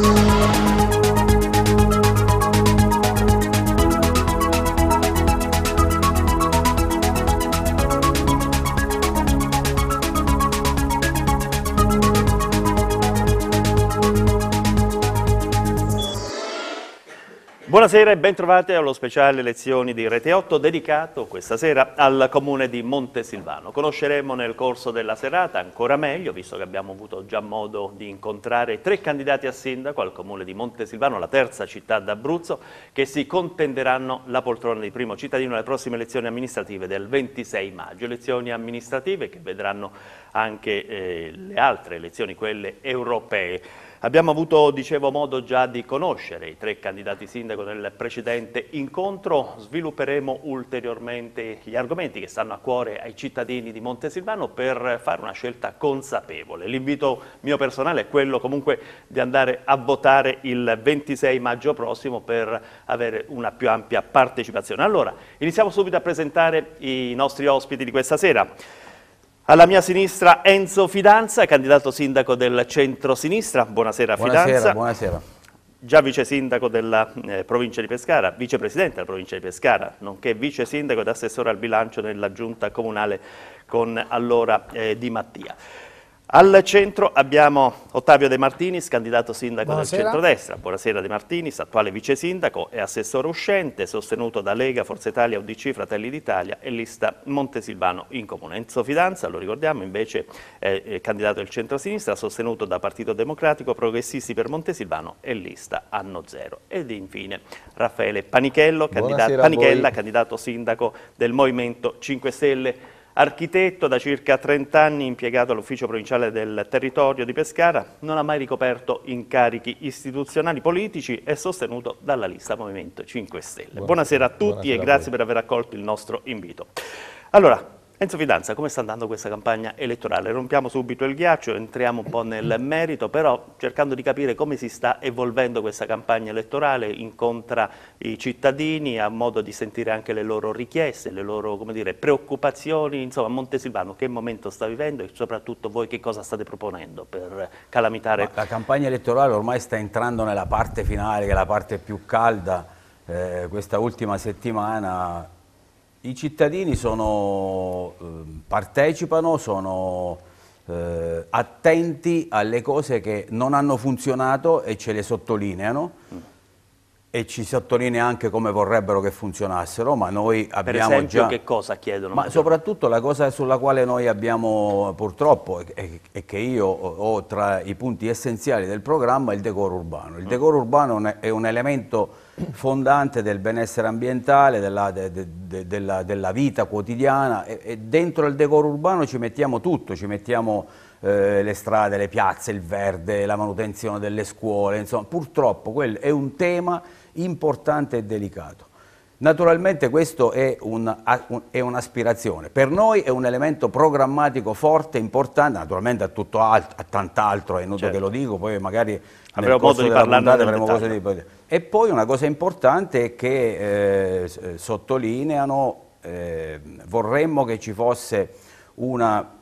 Música Buonasera e bentrovati allo speciale lezioni di Rete 8 dedicato questa sera al comune di Montesilvano. Conosceremo nel corso della serata ancora meglio, visto che abbiamo avuto già modo di incontrare tre candidati a sindaco al comune di Montesilvano, la terza città d'Abruzzo, che si contenderanno la poltrona di primo cittadino alle prossime elezioni amministrative del 26 maggio. Elezioni amministrative che vedranno anche eh, le altre elezioni, quelle europee. Abbiamo avuto, dicevo, modo già di conoscere i tre candidati sindaco nel precedente incontro, svilupperemo ulteriormente gli argomenti che stanno a cuore ai cittadini di Montesilvano per fare una scelta consapevole. L'invito mio personale è quello comunque di andare a votare il 26 maggio prossimo per avere una più ampia partecipazione. Allora, iniziamo subito a presentare i nostri ospiti di questa sera. Alla mia sinistra Enzo Fidanza, candidato sindaco del centro-sinistra. Buonasera, buonasera Fidanza. Buonasera, buonasera. Già vice sindaco della eh, provincia di Pescara, vicepresidente della provincia di Pescara, nonché vice sindaco ed assessore al bilancio nella giunta comunale con allora eh, Di Mattia. Al centro abbiamo Ottavio De Martinis, candidato sindaco Buonasera. del centrodestra. Buonasera De Martinis, attuale vice sindaco e assessore uscente, sostenuto da Lega, Forza Italia, UDC, Fratelli d'Italia e lista Montesilvano in comune. Enzo Fidanza, lo ricordiamo, invece è candidato del centrosinistra, sostenuto da Partito Democratico, Progressisti per Montesilvano e lista Anno Zero. Ed infine Raffaele Panichello, candidato, Panichella, candidato sindaco del Movimento 5 Stelle. Architetto da circa 30 anni impiegato all'ufficio provinciale del territorio di Pescara, non ha mai ricoperto incarichi istituzionali politici e sostenuto dalla lista Movimento 5 Stelle. Buonasera, Buonasera a tutti Buonasera e grazie per aver accolto il nostro invito. Allora, Enzo Fidanza, come sta andando questa campagna elettorale? Rompiamo subito il ghiaccio, entriamo un po' nel merito, però cercando di capire come si sta evolvendo questa campagna elettorale, incontra i cittadini, ha modo di sentire anche le loro richieste, le loro dire, preoccupazioni, insomma Montesilvano che momento sta vivendo e soprattutto voi che cosa state proponendo per calamitare? Ma la campagna elettorale ormai sta entrando nella parte finale, che è la parte più calda, eh, questa ultima settimana i cittadini sono, ehm, partecipano, sono eh, attenti alle cose che non hanno funzionato e ce le sottolineano e ci sottolinea anche come vorrebbero che funzionassero, ma noi abbiamo per esempio, già... che cosa chiedono? Ma soprattutto la cosa sulla quale noi abbiamo purtroppo e, che io ho tra i punti essenziali del programma è il decoro urbano. Il mm. decoro urbano è un elemento fondante del benessere ambientale, della, de, de, della, della vita quotidiana e, e, dentro il decoro urbano ci mettiamo tutto, ci mettiamo eh, le strade, le piazze, il verde, la manutenzione delle scuole, insomma purtroppo quel è un tema importante e delicato. Naturalmente questo è, un'aspirazione, per noi è un elemento programmatico forte, importante, naturalmente a, tutto alt a tant'altro, è inutile certo. che lo certo. dico, poi magari avremo modo di parlarne avremo cose di... E poi una cosa importante è che eh, sottolineano, eh, vorremmo che ci fosse una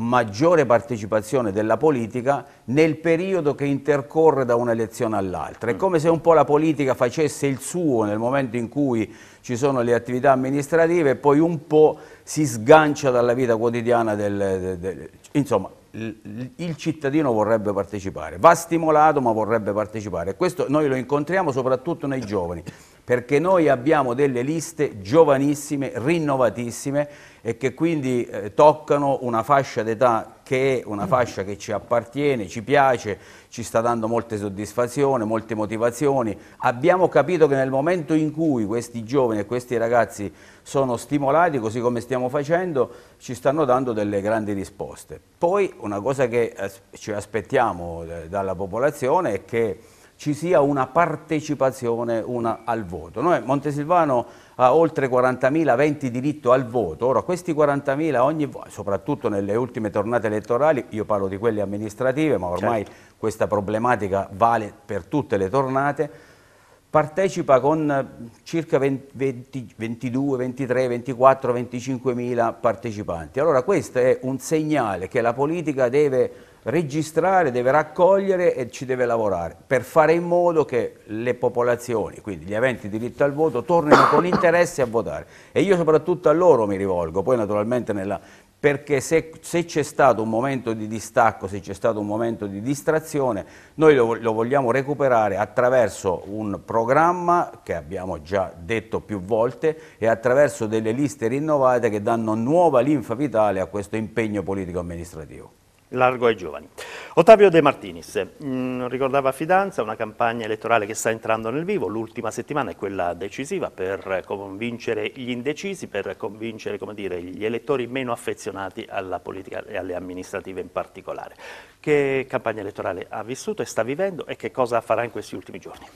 maggiore partecipazione della politica nel periodo che intercorre da un'elezione all'altra. È mm. come se un po' la politica facesse il suo nel momento in cui ci sono le attività amministrative e poi un po' si sgancia dalla vita quotidiana del, del, del insomma, il cittadino vorrebbe partecipare, va stimolato ma vorrebbe partecipare. Questo noi lo incontriamo soprattutto nei giovani, perché noi abbiamo delle liste giovanissime, rinnovatissime e che quindi eh, toccano una fascia d'età che è una fascia che ci appartiene, ci piace, ci sta dando molte soddisfazioni, molte motivazioni. Abbiamo capito che nel momento in cui questi giovani e questi ragazzi sono stimolati, così come stiamo facendo, ci stanno dando delle grandi risposte. Poi una cosa che eh, ci aspettiamo eh, dalla popolazione è che ci sia una partecipazione una, al voto. Noi Montesilvano ha oltre 40.000 aventi diritto al voto, ora questi 40.000 ogni soprattutto nelle ultime tornate elettorali, io parlo di quelle amministrative, ma ormai certo. questa problematica vale per tutte le tornate, partecipa con eh, circa 20, 22, 23, 24, 25 mila partecipanti. Allora questo è un segnale che la politica deve registrare, deve raccogliere e ci deve lavorare per fare in modo che le popolazioni, quindi gli aventi diritto al voto, tornino con interesse a votare. E io soprattutto a loro mi rivolgo, poi naturalmente nella perché se, se c'è stato un momento di distacco, se c'è stato un momento di distrazione, noi lo, lo, vogliamo recuperare attraverso un programma che abbiamo già detto più volte e attraverso delle liste rinnovate che danno nuova linfa vitale a questo impegno politico-amministrativo. Largo ai giovani. Ottavio De Martinis mh, mm, ricordava Fidanza una campagna elettorale che sta entrando nel vivo, l'ultima settimana è quella decisiva per convincere gli indecisi, per convincere dire, gli elettori meno affezionati alla politica e alle amministrative in particolare. Che campagna elettorale ha vissuto e sta vivendo e che cosa farà in questi ultimi giorni?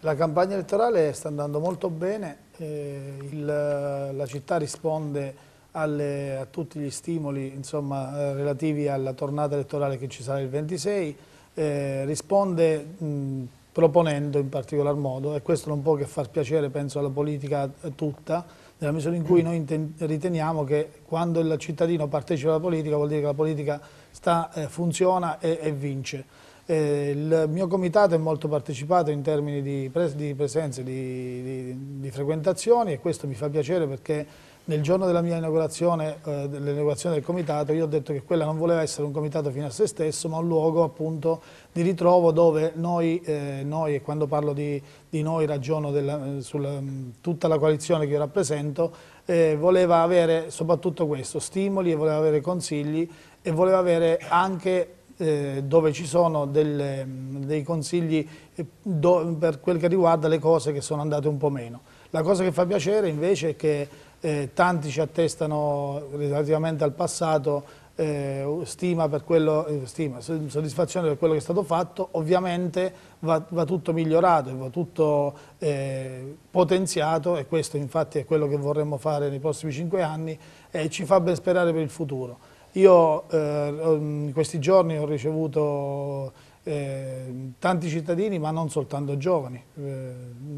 La campagna elettorale sta andando molto bene, eh, il, la città risponde alle, a tutti gli stimoli insomma, eh, relativi alla tornata elettorale che ci sarà il 26, eh, risponde mh, proponendo in particolar modo, e questo non può che far piacere penso alla politica eh, tutta, nella misura in cui noi riteniamo che quando il cittadino partecipa alla politica vuol dire che la politica sta, eh, funziona e, e vince. Eh, il mio comitato è molto partecipato in termini di, pres di presenze, di, di, di frequentazioni e questo mi fa piacere perché nel giorno della mia inaugurazione, eh, dell'inaugurazione del comitato, io ho detto che quella non voleva essere un comitato fino a se stesso, ma un luogo appunto di ritrovo dove noi, eh, noi e quando parlo di, di noi ragiono della, sulla, mm, tutta la coalizione che io rappresento, eh, voleva avere soprattutto questo, stimoli e voleva avere consigli e voleva avere anche eh, dove ci sono delle, mm, dei consigli eh, do, per quel che riguarda le cose che sono andate un po' meno. La cosa che fa piacere invece è che eh, tanti ci attestano relativamente al passato eh, stima per quello, eh, stima, soddisfazione per quello che è stato fatto, ovviamente va, va tutto migliorato, va tutto eh, potenziato e questo infatti è quello che vorremmo fare nei prossimi cinque anni e ci fa ben sperare per il futuro. Io eh, in questi giorni ho ricevuto eh, tanti cittadini ma non soltanto giovani,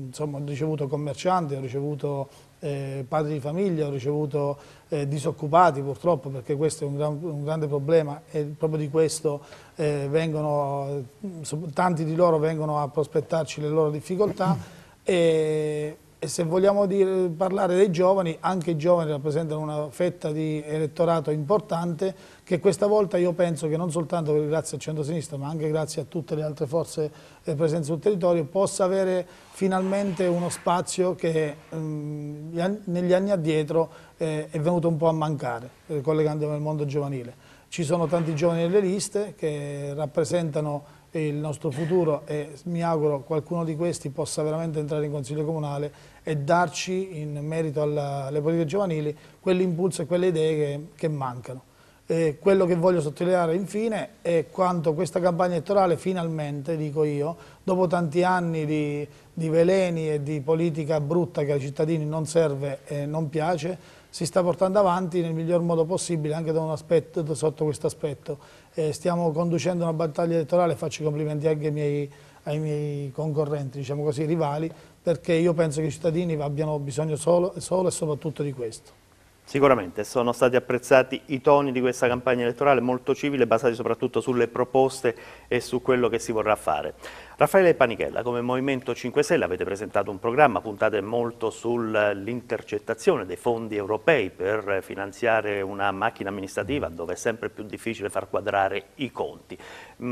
insomma ho ricevuto commercianti, ho ricevuto eh, padri di famiglia, ho ricevuto eh, disoccupati purtroppo perché questo è un, gran, un grande problema e proprio di questo eh, vengono, eh, tanti di loro vengono a prospettarci le loro difficoltà e e se vogliamo dire, parlare dei giovani, anche i giovani rappresentano una fetta di elettorato importante che questa volta io penso che non soltanto grazie al centro-sinistra ma anche grazie a tutte le altre forze eh, presenti sul territorio possa avere finalmente uno spazio che mh, mm, negli anni addietro eh, è venuto un po' a mancare, eh, collegandomi al mondo giovanile. Ci sono tanti giovani nelle liste che rappresentano il nostro futuro e mi auguro qualcuno di questi possa veramente entrare in Consiglio Comunale e darci in merito alla, alle politiche giovanili quell'impulso e quelle idee che, che mancano. Eh, quello che voglio sottolineare infine è quanto questa campagna elettorale finalmente, dico io, dopo tanti anni di, di veleni e di politica brutta che ai cittadini non serve e non piace, si sta portando avanti nel miglior modo possibile anche aspetto, sotto questo aspetto. Eh, stiamo conducendo una battaglia elettorale, faccio i complimenti anche ai miei, ai miei concorrenti, diciamo così, rivali, perché io penso che i cittadini abbiano bisogno solo, solo e soprattutto di questo. Sicuramente sono stati apprezzati i toni di questa campagna elettorale molto civile basati soprattutto sulle proposte e su quello che si vorrà fare. Raffaele Panichella, come Movimento 5 Stelle avete presentato un programma, puntate molto sull'intercettazione dei fondi europei per finanziare una macchina amministrativa dove è sempre più difficile far quadrare i conti.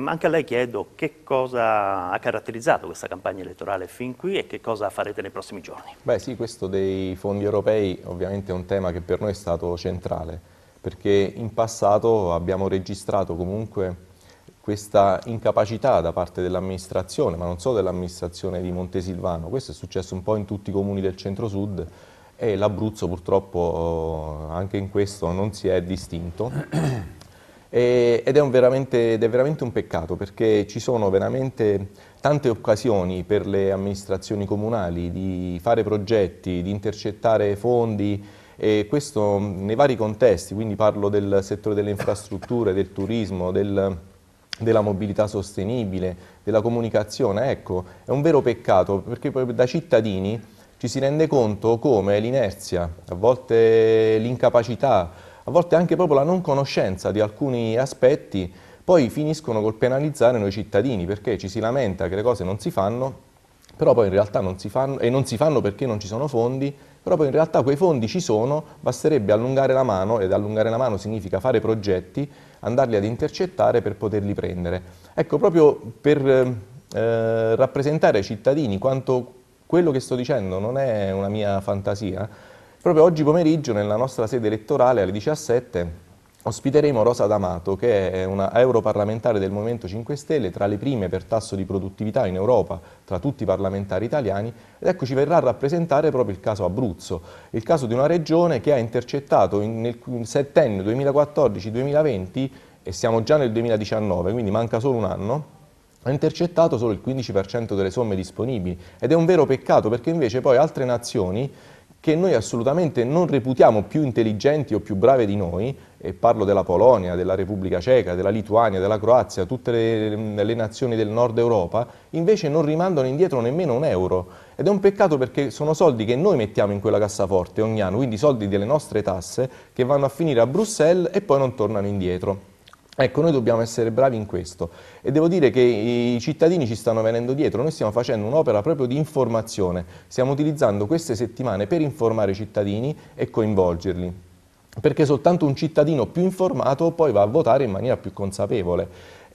Anche a lei chiedo che cosa ha caratterizzato questa campagna elettorale fin qui e che cosa farete nei prossimi giorni. Beh sì, questo dei fondi europei ovviamente è un tema che per noi è stato centrale perché in passato abbiamo registrato comunque questa incapacità da parte dell'amministrazione, ma non solo dell'amministrazione di Montesilvano, questo è successo un po' in tutti i comuni del centro-sud e l'Abruzzo purtroppo eh, anche in questo non si è distinto ed, è veramente, ed è veramente un peccato perché ci sono veramente tante occasioni per le amministrazioni comunali di fare progetti, di intercettare fondi, e questo nei vari contesti, quindi parlo del settore delle infrastrutture, del turismo, del, della mobilità sostenibile, della comunicazione, ecco, è un vero peccato perché proprio da cittadini ci si rende conto come l'inerzia, a volte l'incapacità, a volte anche proprio la non conoscenza di alcuni aspetti, poi finiscono col penalizzare noi cittadini perché ci si lamenta che le cose non si fanno, però poi in realtà non si fanno e non si fanno perché non ci sono fondi, però poi in realtà quei fondi ci sono, basterebbe allungare la mano ed allungare la mano significa fare progetti andarli ad intercettare per poterli prendere. Ecco, proprio per eh, rappresentare ai cittadini quanto quello che sto dicendo non è una mia fantasia, proprio oggi pomeriggio nella nostra sede elettorale alle 17 Ospiteremo Rosa D'Amato, che è una europarlamentare del Movimento 5 Stelle, tra le prime per tasso di produttività in Europa tra tutti i parlamentari italiani, ed ecco ci verrà a rappresentare proprio il caso Abruzzo, il caso di una regione che ha intercettato nel settennio 2014-2020 e siamo già nel 2019, quindi manca solo un anno, ha intercettato solo il 15% delle somme disponibili ed è un vero peccato perché invece poi altre nazioni che noi assolutamente non reputiamo più intelligenti o più brave di noi, e parlo della Polonia, della Repubblica Ceca, della Lituania, della Croazia, tutte le, le, nazioni del nord Europa, invece non rimandano indietro nemmeno un euro. Ed è un peccato perché sono soldi che noi mettiamo in quella cassaforte ogni anno, quindi soldi delle nostre tasse che vanno a finire a Bruxelles e poi non tornano indietro. Ecco, noi dobbiamo essere bravi in questo e devo dire che i cittadini ci stanno venendo dietro, noi stiamo facendo un'opera proprio di informazione, stiamo utilizzando queste settimane per informare i cittadini e coinvolgerli, perché soltanto un cittadino più informato poi va a votare in maniera più consapevole.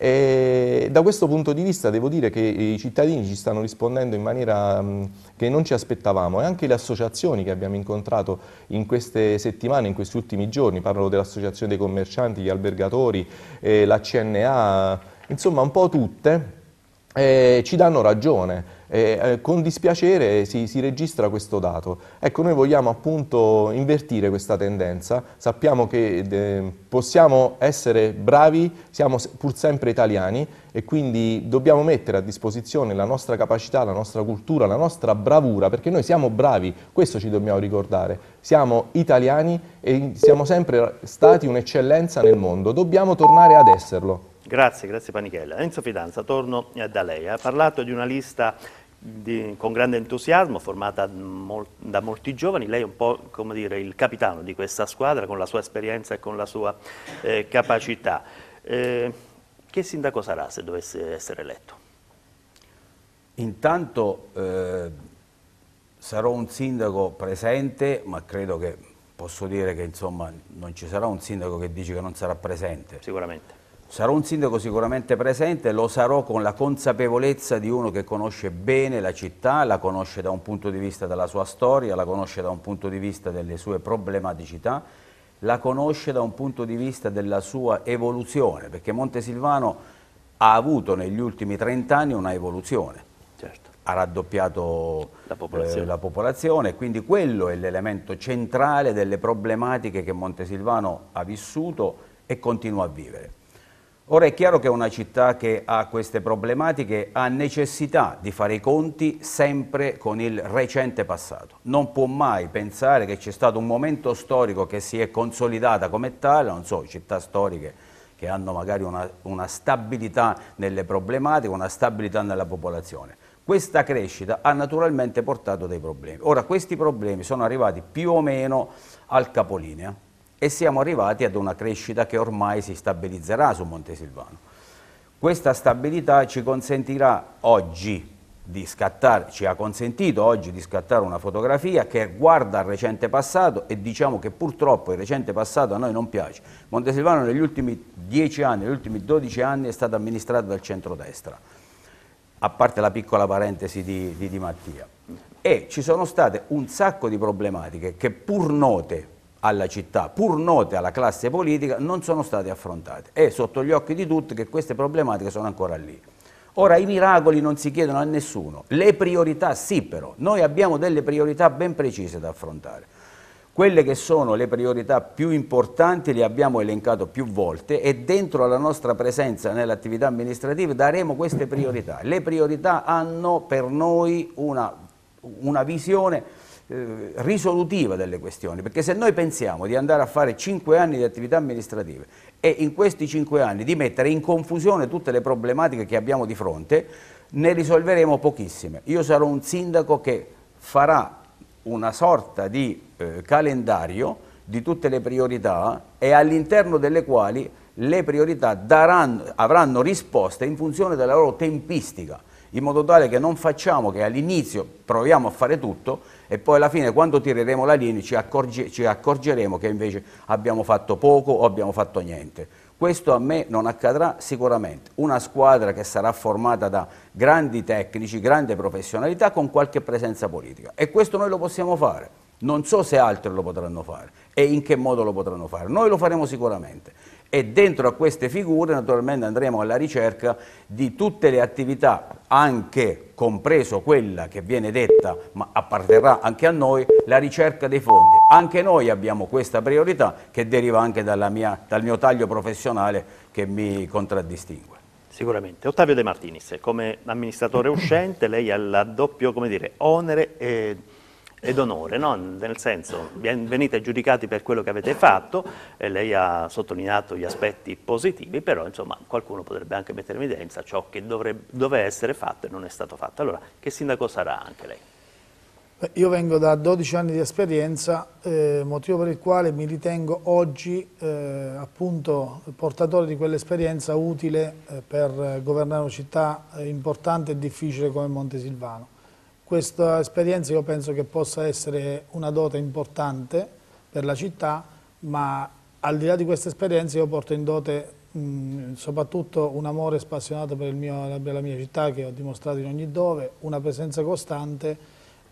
E da questo punto di vista devo dire che i cittadini ci stanno rispondendo in maniera mm, che non ci aspettavamo e anche le associazioni che abbiamo incontrato in queste settimane, in questi ultimi giorni, parlo dell'Associazione dei Commercianti, gli Albergatori, eh, la CNA, insomma un po' tutte, eh, ci danno ragione eh, con dispiacere si, si, registra questo dato. Ecco, noi vogliamo appunto invertire questa tendenza, sappiamo che eh, possiamo essere bravi, siamo pur sempre italiani e quindi dobbiamo mettere a disposizione la nostra capacità, la nostra cultura, la nostra bravura, perché noi siamo bravi, questo ci dobbiamo ricordare, siamo italiani e siamo sempre stati un'eccellenza nel mondo, dobbiamo tornare ad esserlo. Grazie, grazie Panichella. Enzo Fidanza, torno da lei. Ha parlato di una lista di, con grande entusiasmo, formata mol, da molti giovani. Lei è un po' come dire, il capitano di questa squadra con la sua esperienza e con la sua eh, capacità. Eh, che sindaco sarà se dovesse essere eletto? Intanto eh, sarò un sindaco presente, ma credo che posso dire che insomma, non ci sarà un sindaco che dice che non sarà presente. Sicuramente. Sarò un sindaco sicuramente presente, lo sarò con la consapevolezza di uno che conosce bene la città, la conosce da un punto di vista della sua storia, la conosce da un punto di vista delle sue problematicità, la conosce da un punto di vista della sua evoluzione, perché Montesilvano ha avuto negli ultimi 30 anni una evoluzione. Certo. Ha raddoppiato la popolazione. Eh, la popolazione, quindi quello è l'elemento centrale delle problematiche che Montesilvano ha vissuto e continua a vivere. Ora è chiaro che una città che ha queste problematiche ha necessità di fare i conti sempre con il recente passato. Non può mai pensare che c'è stato un momento storico che si è consolidata come tale, non so, città storiche che hanno magari una, una stabilità nelle problematiche, una stabilità nella popolazione. Questa crescita ha naturalmente portato dei problemi. Ora questi problemi sono arrivati più o meno al capolinea e siamo arrivati ad una crescita che ormai si stabilizzerà su Montesilvano. Questa stabilità ci consentirà oggi di scattare, ci ha consentito oggi di scattare una fotografia che guarda al recente passato e diciamo che purtroppo il recente passato a noi non piace. Montesilvano negli ultimi 10 anni, negli ultimi 12 anni è stato amministrato dal centrodestra, a parte la piccola parentesi di, di Di Mattia. E ci sono state un sacco di problematiche che pur note alla città, pur note alla classe politica, non sono state affrontate. È sotto gli occhi di tutti che queste problematiche sono ancora lì. Ora i miracoli non si chiedono a nessuno, le priorità sì però, noi abbiamo delle priorità ben precise da affrontare. Quelle che sono le priorità più importanti le abbiamo elencato più volte e dentro alla nostra presenza nell'attività amministrativa daremo queste priorità. Le priorità hanno per noi una, una visione eh, risolutiva delle questioni, perché se noi pensiamo di andare a fare 5 anni di attività amministrative e in questi 5 anni di mettere in confusione tutte le problematiche che abbiamo di fronte, ne risolveremo pochissime. Io sarò un sindaco che farà una sorta di eh, calendario di tutte le priorità e all'interno delle quali le priorità daranno, avranno risposte in funzione della loro tempistica, in modo tale che non facciamo che all'inizio proviamo a fare tutto e poi alla fine quando tireremo la linea ci, accorgi ci accorgeremo che invece abbiamo fatto poco o abbiamo fatto niente. Questo a me non accadrà sicuramente. Una squadra che sarà formata da grandi tecnici, grande professionalità con qualche presenza politica. E questo noi lo possiamo fare. Non so se altri lo potranno fare e in che modo lo potranno fare. Noi lo faremo sicuramente e dentro a queste figure naturalmente andremo alla ricerca di tutte le attività, anche compreso quella che viene detta, ma apparterrà anche a noi, la ricerca dei fondi. Anche noi abbiamo questa priorità che deriva anche mia, dal mio taglio professionale che mi contraddistingue. Sicuramente. Ottavio De Martinis, come amministratore uscente, lei ha il doppio dire, onere e eh, ed onore, no? nel senso venite giudicati per quello che avete fatto, e lei ha sottolineato gli aspetti positivi, però insomma qualcuno potrebbe anche mettere in evidenza ciò che dovrebbe, doveva essere fatto e non è stato fatto. Allora, che sindaco sarà anche lei? Io vengo da 12 anni di esperienza, eh, motivo per il quale mi ritengo oggi eh, appunto portatore di quell'esperienza utile eh, per governare una città eh, importante e difficile come Montesilvano. Questa esperienza io penso che possa essere una dote importante per la città, ma al di là di questa esperienza io porto in dote mh, soprattutto un amore spassionato per, mio, per, la mia città che ho dimostrato in ogni dove, una presenza costante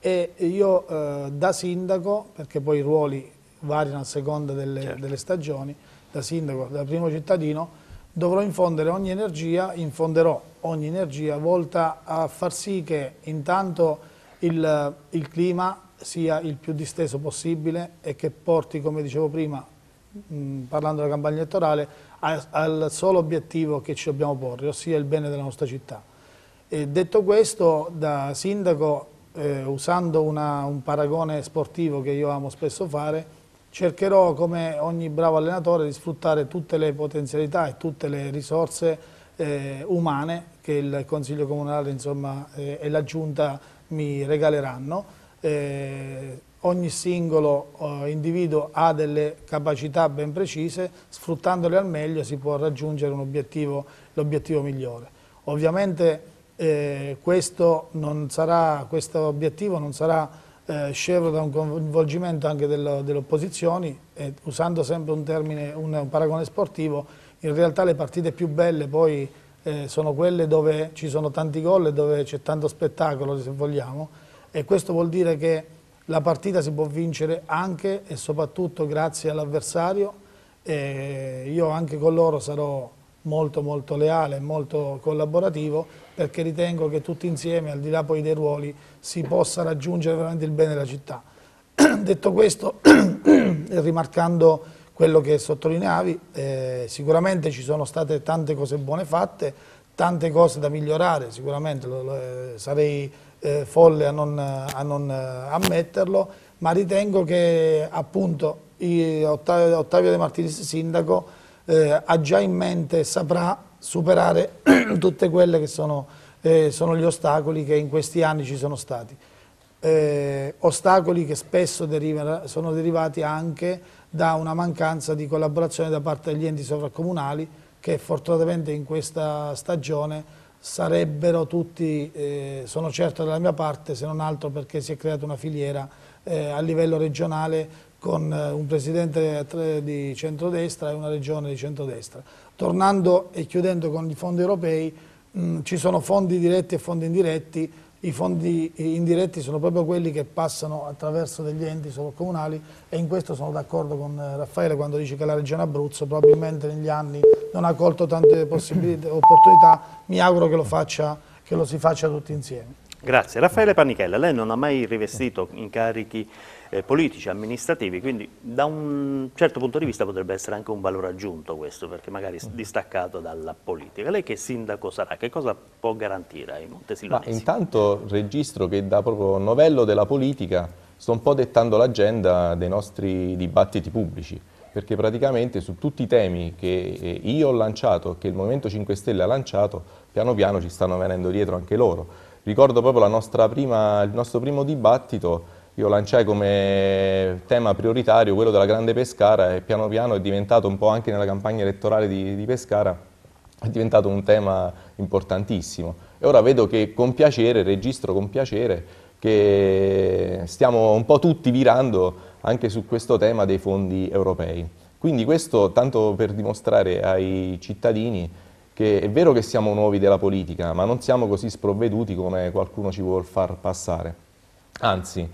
e io eh, da sindaco, perché poi i ruoli variano a seconda delle, certo. delle stagioni, da sindaco, da primo cittadino, dovrò infondere ogni energia, infonderò ogni energia volta a far sì che intanto il, il clima sia il più disteso possibile e che porti, come dicevo prima, mh, parlando della campagna elettorale, a, al solo obiettivo che ci dobbiamo porre, ossia il bene della nostra città. E detto questo, da sindaco, eh, usando una, un paragone sportivo che io amo spesso fare, cercherò come ogni bravo allenatore di sfruttare tutte le potenzialità e tutte le risorse eh, umane che il Consiglio Comunale insomma, eh, e la Giunta mi regaleranno. Eh, ogni singolo eh, individuo ha delle capacità ben precise, sfruttandole al meglio si può raggiungere l'obiettivo migliore. Ovviamente eh, questo, sarà, questo obiettivo non sarà eh, scevro da un coinvolgimento anche dello, delle opposizioni e usando sempre un termine, un, un, paragone sportivo, in realtà le partite più belle poi eh, sono quelle dove ci sono tanti gol e dove c'è tanto spettacolo se vogliamo e questo vuol dire che la partita si può vincere anche e soprattutto grazie all'avversario io anche con loro sarò molto molto leale e molto collaborativo perché ritengo che tutti insieme, al di là poi dei ruoli, si possa raggiungere veramente il bene della città. Detto questo, rimarcando quello che sottolineavi, eh, sicuramente ci sono state tante cose buone fatte, tante cose da migliorare, sicuramente lo, lo, eh, sarei eh, folle a non, a non eh, ammetterlo, ma ritengo che appunto Ottavio, De Martinis, sindaco, eh, ha già in mente, e saprà superare tutte quelle che sono, eh, sono, gli ostacoli che in questi anni ci sono stati. Eh, ostacoli che spesso deriva, sono derivati anche da una mancanza di collaborazione da parte degli enti sovracomunali che fortunatamente in questa stagione sarebbero tutti, eh, sono certo dalla mia parte, se non altro perché si è creata una filiera eh, a livello regionale con eh, un presidente di centrodestra e una regione di centrodestra. Tornando e chiudendo con i fondi europei, mh, mm, ci sono fondi diretti e fondi indiretti, i fondi eh, indiretti sono proprio quelli che passano attraverso degli enti sovracomunali e in questo sono d'accordo con eh, Raffaele quando dice che la Regione Abruzzo probabilmente negli anni non ha colto tante opportunità, mi auguro che lo, faccia, che lo si faccia tutti insieme. Grazie. Raffaele Panichella, lei non ha mai rivestito incarichi eh, politici, amministrativi, quindi da un certo punto di vista potrebbe essere anche un valore aggiunto questo, perché magari distaccato dalla politica. Lei che sindaco sarà? Che cosa può garantire ai Montesilvanesi? Ma intanto registro che da proprio novello della politica sto un po' dettando l'agenda dei nostri dibattiti pubblici perché praticamente su tutti i temi che eh, io ho lanciato, che il Movimento 5 Stelle ha lanciato, piano piano ci stanno venendo dietro anche loro Ricordo proprio prima, il nostro primo dibattito, io lanciai come tema prioritario quello della Grande Pescara e piano piano è diventato un po' anche nella campagna elettorale di, di Pescara, è diventato un tema importantissimo. E ora vedo che con piacere, registro con piacere, che stiamo un po' tutti virando anche su questo tema dei fondi europei. Quindi questo tanto per dimostrare ai cittadini che è vero che siamo nuovi della politica, ma non siamo così sprovveduti come qualcuno ci vuol far passare. Anzi,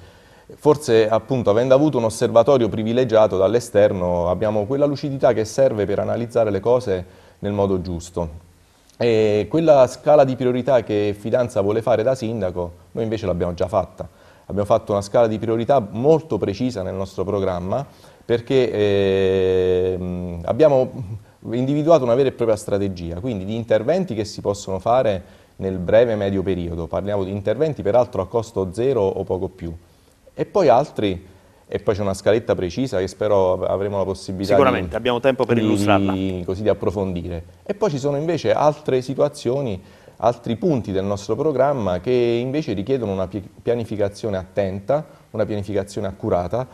forse appunto avendo avuto un osservatorio privilegiato dall'esterno abbiamo quella lucidità che serve per analizzare le cose nel modo giusto. E quella scala di priorità che Fidanza vuole fare da sindaco, noi invece l'abbiamo già fatta. Abbiamo fatto una scala di priorità molto precisa nel nostro programma perché eh, abbiamo individuato una vera e propria strategia, quindi di interventi che si possono fare nel breve e medio periodo, parliamo di interventi peraltro a costo zero o poco più, e poi altri, e poi c'è una scaletta precisa che spero avremo la possibilità Sicuramente, di, abbiamo tempo per di, illustrarla. Così di approfondire. E poi ci sono invece altre situazioni, altri punti del nostro programma che invece richiedono una pianificazione attenta, una pianificazione accurata,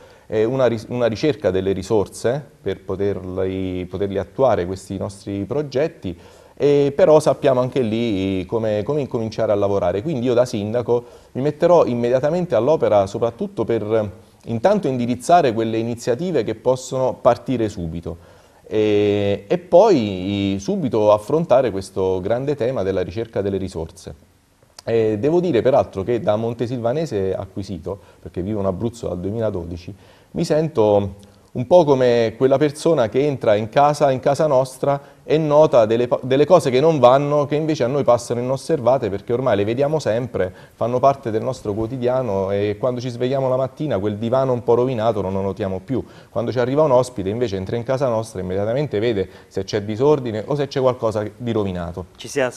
una, una, ricerca delle risorse per poterli, poterli attuare questi nostri progetti e però sappiamo anche lì come, come, incominciare a lavorare. Quindi io da sindaco mi metterò immediatamente all'opera soprattutto per intanto indirizzare quelle iniziative che possono partire subito e, e poi subito affrontare questo grande tema della ricerca delle risorse. E devo dire peraltro che da Montesilvanese acquisito, perché vivo in Abruzzo dal 2012, mi sento un po' come quella persona che entra in casa, in casa nostra e nota delle, delle, cose che non vanno, che invece a noi passano inosservate perché ormai le vediamo sempre, fanno parte del nostro quotidiano e quando ci svegliamo la mattina quel divano un po' rovinato non lo notiamo più. Quando ci arriva un ospite invece entra in casa nostra e immediatamente vede se c'è disordine o se c'è qualcosa di rovinato.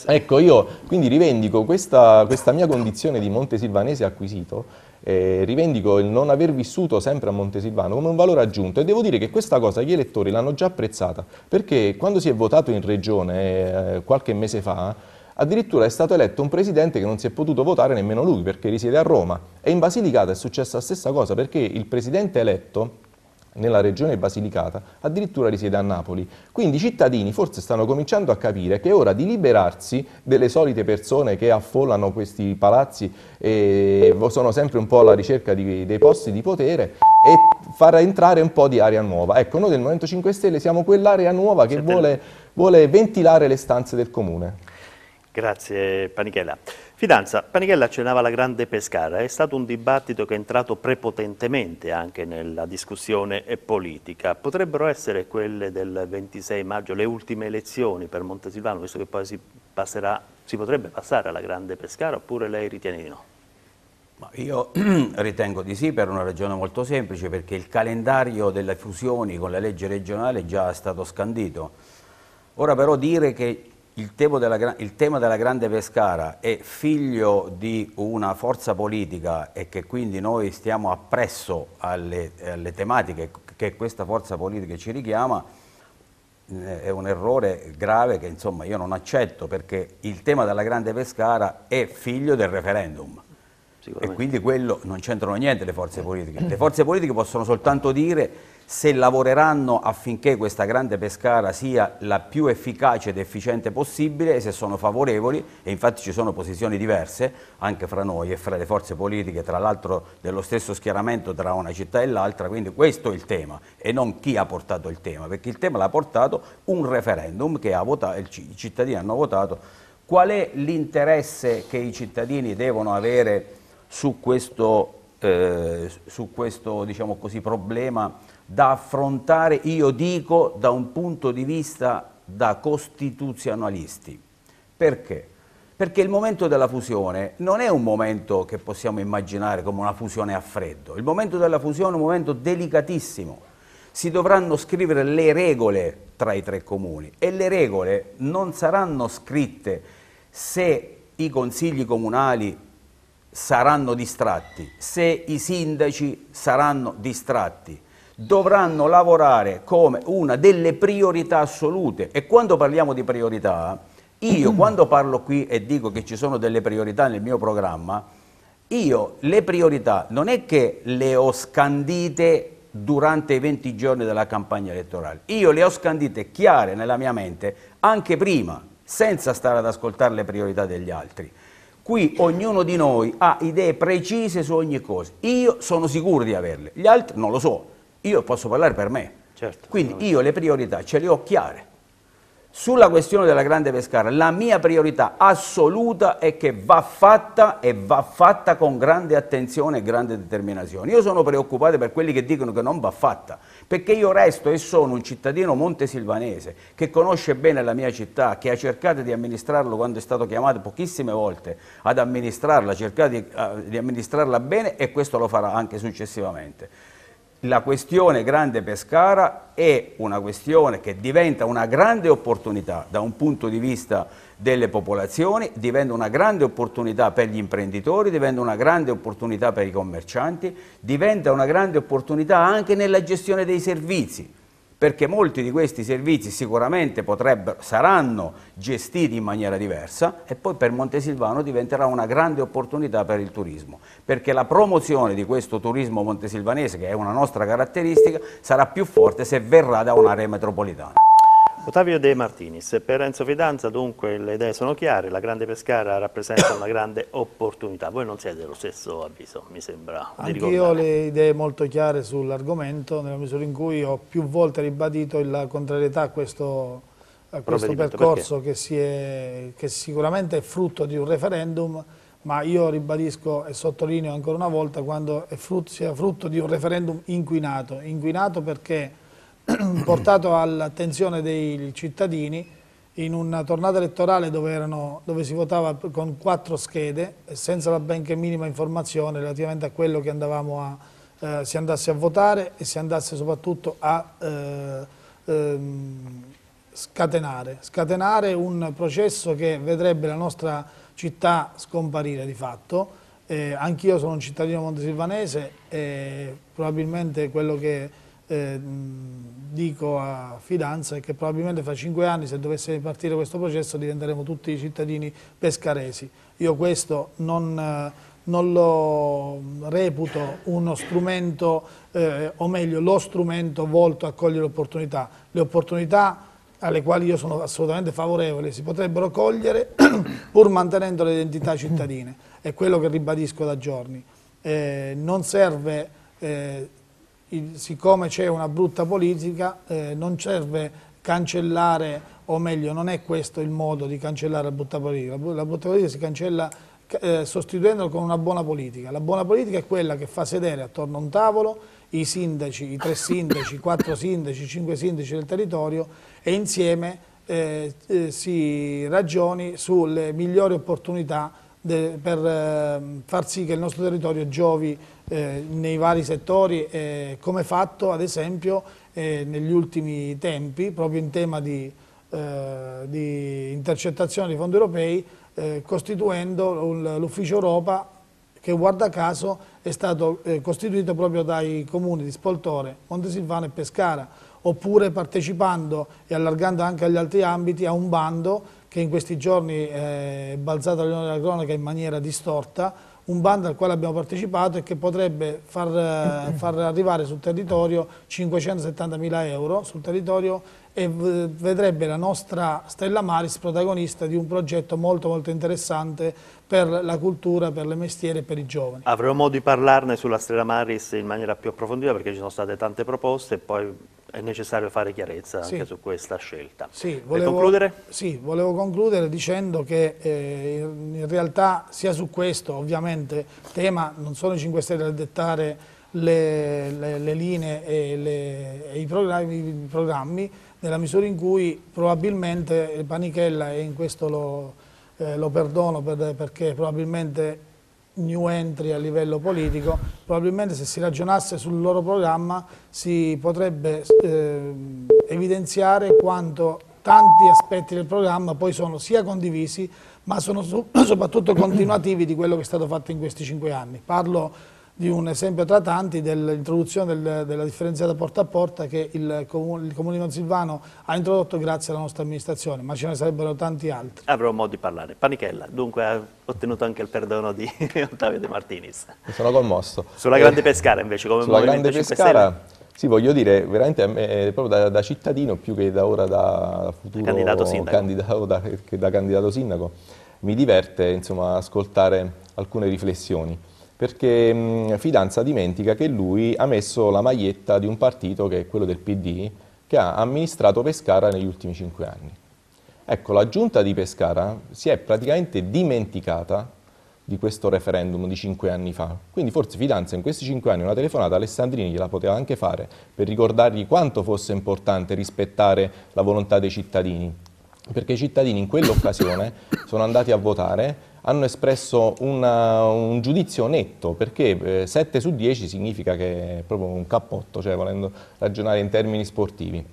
Ecco, io quindi rivendico questa, questa mia condizione di Monte Silvanese acquisito eh, rivendico il non aver vissuto sempre a Montesilvano come un valore aggiunto e devo dire che questa cosa gli elettori l'hanno già apprezzata perché quando si è votato in regione eh, qualche mese fa Addirittura è stato eletto un presidente che non si è potuto votare nemmeno lui perché risiede a Roma e in Basilicata è successa la stessa cosa perché il presidente eletto nella regione Basilicata, addirittura risiede a Napoli. Quindi i cittadini forse stanno cominciando a capire che è ora di liberarsi delle solite persone che affollano questi palazzi e sono sempre un po' alla ricerca di, dei posti di potere e far entrare un po' di aria nuova. Ecco, noi del Movimento 5 Stelle siamo quell'area nuova che vuole, vuole ventilare le stanze del comune. Grazie Panichella. Fidanza, Panichella accennava alla grande Pescara, è stato un dibattito che è entrato prepotentemente anche nella discussione politica. Potrebbero essere quelle del 26 maggio le ultime elezioni per Montesilvano, visto che poi si, passerà, si potrebbe passare alla grande Pescara oppure lei ritiene di no? Io ritengo di sì per una ragione molto semplice, perché il calendario delle fusioni con la legge regionale è già stato scandito. Ora però dire che il tema, della, il tema, della, Grande Pescara è figlio di una forza politica e che quindi noi stiamo appresso alle, alle tematiche che questa forza politica ci richiama, eh, è un errore grave che insomma io non accetto perché il tema della Grande Pescara è figlio del referendum e quindi quello non c'entrano niente le forze eh. politiche. Le forze politiche possono soltanto dire se lavoreranno affinché questa grande pescara sia la più efficace ed efficiente possibile e se sono favorevoli e infatti ci sono posizioni diverse anche fra noi e fra le forze politiche tra l'altro dello stesso schieramento tra una città e l'altra quindi questo è il tema e non chi ha portato il tema perché il tema l'ha portato un referendum che votato, i cittadini hanno votato qual è l'interesse che i cittadini devono avere su questo, eh, su questo diciamo così, problema da affrontare, io dico, da un punto di vista da costituzionalisti. Perché? Perché il momento della fusione non è un momento che possiamo immaginare come una fusione a freddo. Il momento della fusione è un momento delicatissimo. Si dovranno scrivere le regole tra i tre comuni e le regole non saranno scritte se i consigli comunali saranno distratti, se i sindaci saranno distratti, dovranno lavorare come una delle priorità assolute. E quando parliamo di priorità, io quando parlo qui e dico che ci sono delle priorità nel mio programma, io le priorità non è che le ho scandite durante i 20 giorni della campagna elettorale, io le ho scandite chiare nella mia mente anche prima, senza stare ad ascoltare le priorità degli altri. Qui ognuno di noi ha idee precise su ogni cosa, io sono sicuro di averle, gli altri non lo so, io posso parlare per me. Certo, Quindi io le priorità ce le ho chiare. Sulla questione della Grande Pescara, la mia priorità assoluta è che va fatta e va fatta con grande attenzione e grande determinazione. Io sono preoccupato per quelli che dicono che non va fatta, perché io resto e sono un cittadino montesilvanese che conosce bene la mia città, che ha cercato di amministrarlo quando è stato chiamato pochissime volte ad amministrarla, cercato di, uh, di amministrarla bene e questo lo farà anche successivamente la questione Grande Pescara è una questione che diventa una grande opportunità da un punto di vista delle popolazioni, diventa una grande opportunità per gli imprenditori, diventa una grande opportunità per i commercianti, diventa una grande opportunità anche nella gestione dei servizi perché molti di questi servizi sicuramente saranno gestiti in maniera diversa e poi per Montesilvano diventerà una grande opportunità per il turismo, perché la promozione di questo turismo montesilvanese, che è una nostra caratteristica, sarà più forte se verrà da un'area metropolitana. Ottavio De Martinis, per Enzo Fidanza dunque le idee sono chiare, la grande Pescara rappresenta una grande opportunità, voi non siete dello stesso avviso mi sembra Anche io ho le idee molto chiare sull'argomento nella misura in cui ho più volte ribadito la contrarietà a questo, a questo percorso che, è, che sicuramente è frutto di un referendum ma io ribadisco e sottolineo ancora una volta quando è frutto, sia frutto di un referendum inquinato, inquinato perché portato all'attenzione dei cittadini in una tornata elettorale dove, erano, dove, si votava con quattro schede senza la benché minima informazione relativamente a quello che a, eh, si andasse a votare e si andasse soprattutto a eh, ehm, scatenare, scatenare un processo che vedrebbe la nostra città scomparire di fatto. Eh, Anch'io sono un cittadino montesilvanese e probabilmente quello che eh, dico a Fidanza è che probabilmente fra cinque anni se dovesse ripartire questo processo diventeremo tutti cittadini pescaresi. Io questo non, eh, non lo reputo uno strumento, eh, o meglio lo strumento volto a cogliere opportunità. Le opportunità alle quali io sono assolutamente favorevole, si potrebbero cogliere pur mantenendo le identità cittadine. È quello che ribadisco da giorni. Eh, non serve... Eh, siccome c'è una brutta politica eh, non serve cancellare, o meglio non è questo il modo di cancellare la brutta politica, la brutta politica si cancella eh, sostituendola con una buona politica, la buona politica è quella che fa sedere attorno a un tavolo i sindaci, i tre sindaci, i quattro sindaci, i cinque sindaci del territorio e insieme eh, eh, si ragioni sulle migliori opportunità per ehm, far sì che il nostro territorio giovi eh, nei vari settori, come fatto ad esempio eh, negli ultimi tempi, proprio in tema di, eh, di intercettazione di fondi europei, costituendo l'Ufficio Europa che guarda caso è stato costituito proprio dai comuni di Spoltore, Montesilvano e Pescara, oppure partecipando e allargando anche agli altri ambiti a un bando che in questi giorni è balzata all'Unione della Cronaca in maniera distorta, un bando al quale abbiamo partecipato e che potrebbe far, eh, far arrivare sul territorio 570 mila euro sul territorio e vedrebbe la nostra Stella Maris protagonista di un progetto molto molto interessante per la cultura, per le mestiere e per i giovani. Avremo modo di parlarne sulla Strela Maris in maniera più approfondita perché ci sono state tante proposte e poi è necessario fare chiarezza sì. anche su questa scelta. Sì, volevo, concludere? Sì, volevo concludere dicendo che eh, in realtà sia su questo ovviamente tema non sono i 5 Stelle a dettare le, le, le linee e, le, e i, programmi, i programmi nella misura in cui probabilmente Panichella e in questo lo eh, lo perdono per, perché probabilmente new entry a livello politico, probabilmente se si ragionasse sul loro programma si potrebbe eh, evidenziare quanto tanti aspetti del programma poi sono sia condivisi ma sono soprattutto continuativi di quello che è stato fatto in questi cinque anni. Parlo di un esempio tra tanti dell'introduzione del, della differenziata porta a porta che il comune, il comune di Monsilvano ha introdotto grazie alla nostra amministrazione, ma ce ne sarebbero tanti altri. Avrò modo di parlare. Panichella, dunque ha ottenuto anche il perdono di Ottavio De Martinis. Mi sono commosso. Sulla Grande eh, Pescara invece, come sulla Movimento grande 5 pescara, Stelle? Sì, voglio dire, veramente eh, proprio da, da, cittadino più che da ora da futuro candidato sindaco. Candidato, da, da candidato sindaco mi diverte insomma, ascoltare alcune riflessioni perché mh, mm, Fidanza dimentica che lui ha messo la maglietta di un partito che è quello del PD che ha amministrato Pescara negli ultimi cinque anni. Ecco, la giunta di Pescara si è praticamente dimenticata di questo referendum di cinque anni fa. Quindi forse Fidanza in questi cinque anni una telefonata Alessandrini gliela poteva anche fare per ricordargli quanto fosse importante rispettare la volontà dei cittadini, perché i cittadini in quell'occasione sono andati a votare hanno espresso una, un giudizio netto, perché eh, 7 su 10 significa che è proprio un cappotto, cioè volendo ragionare in termini sportivi.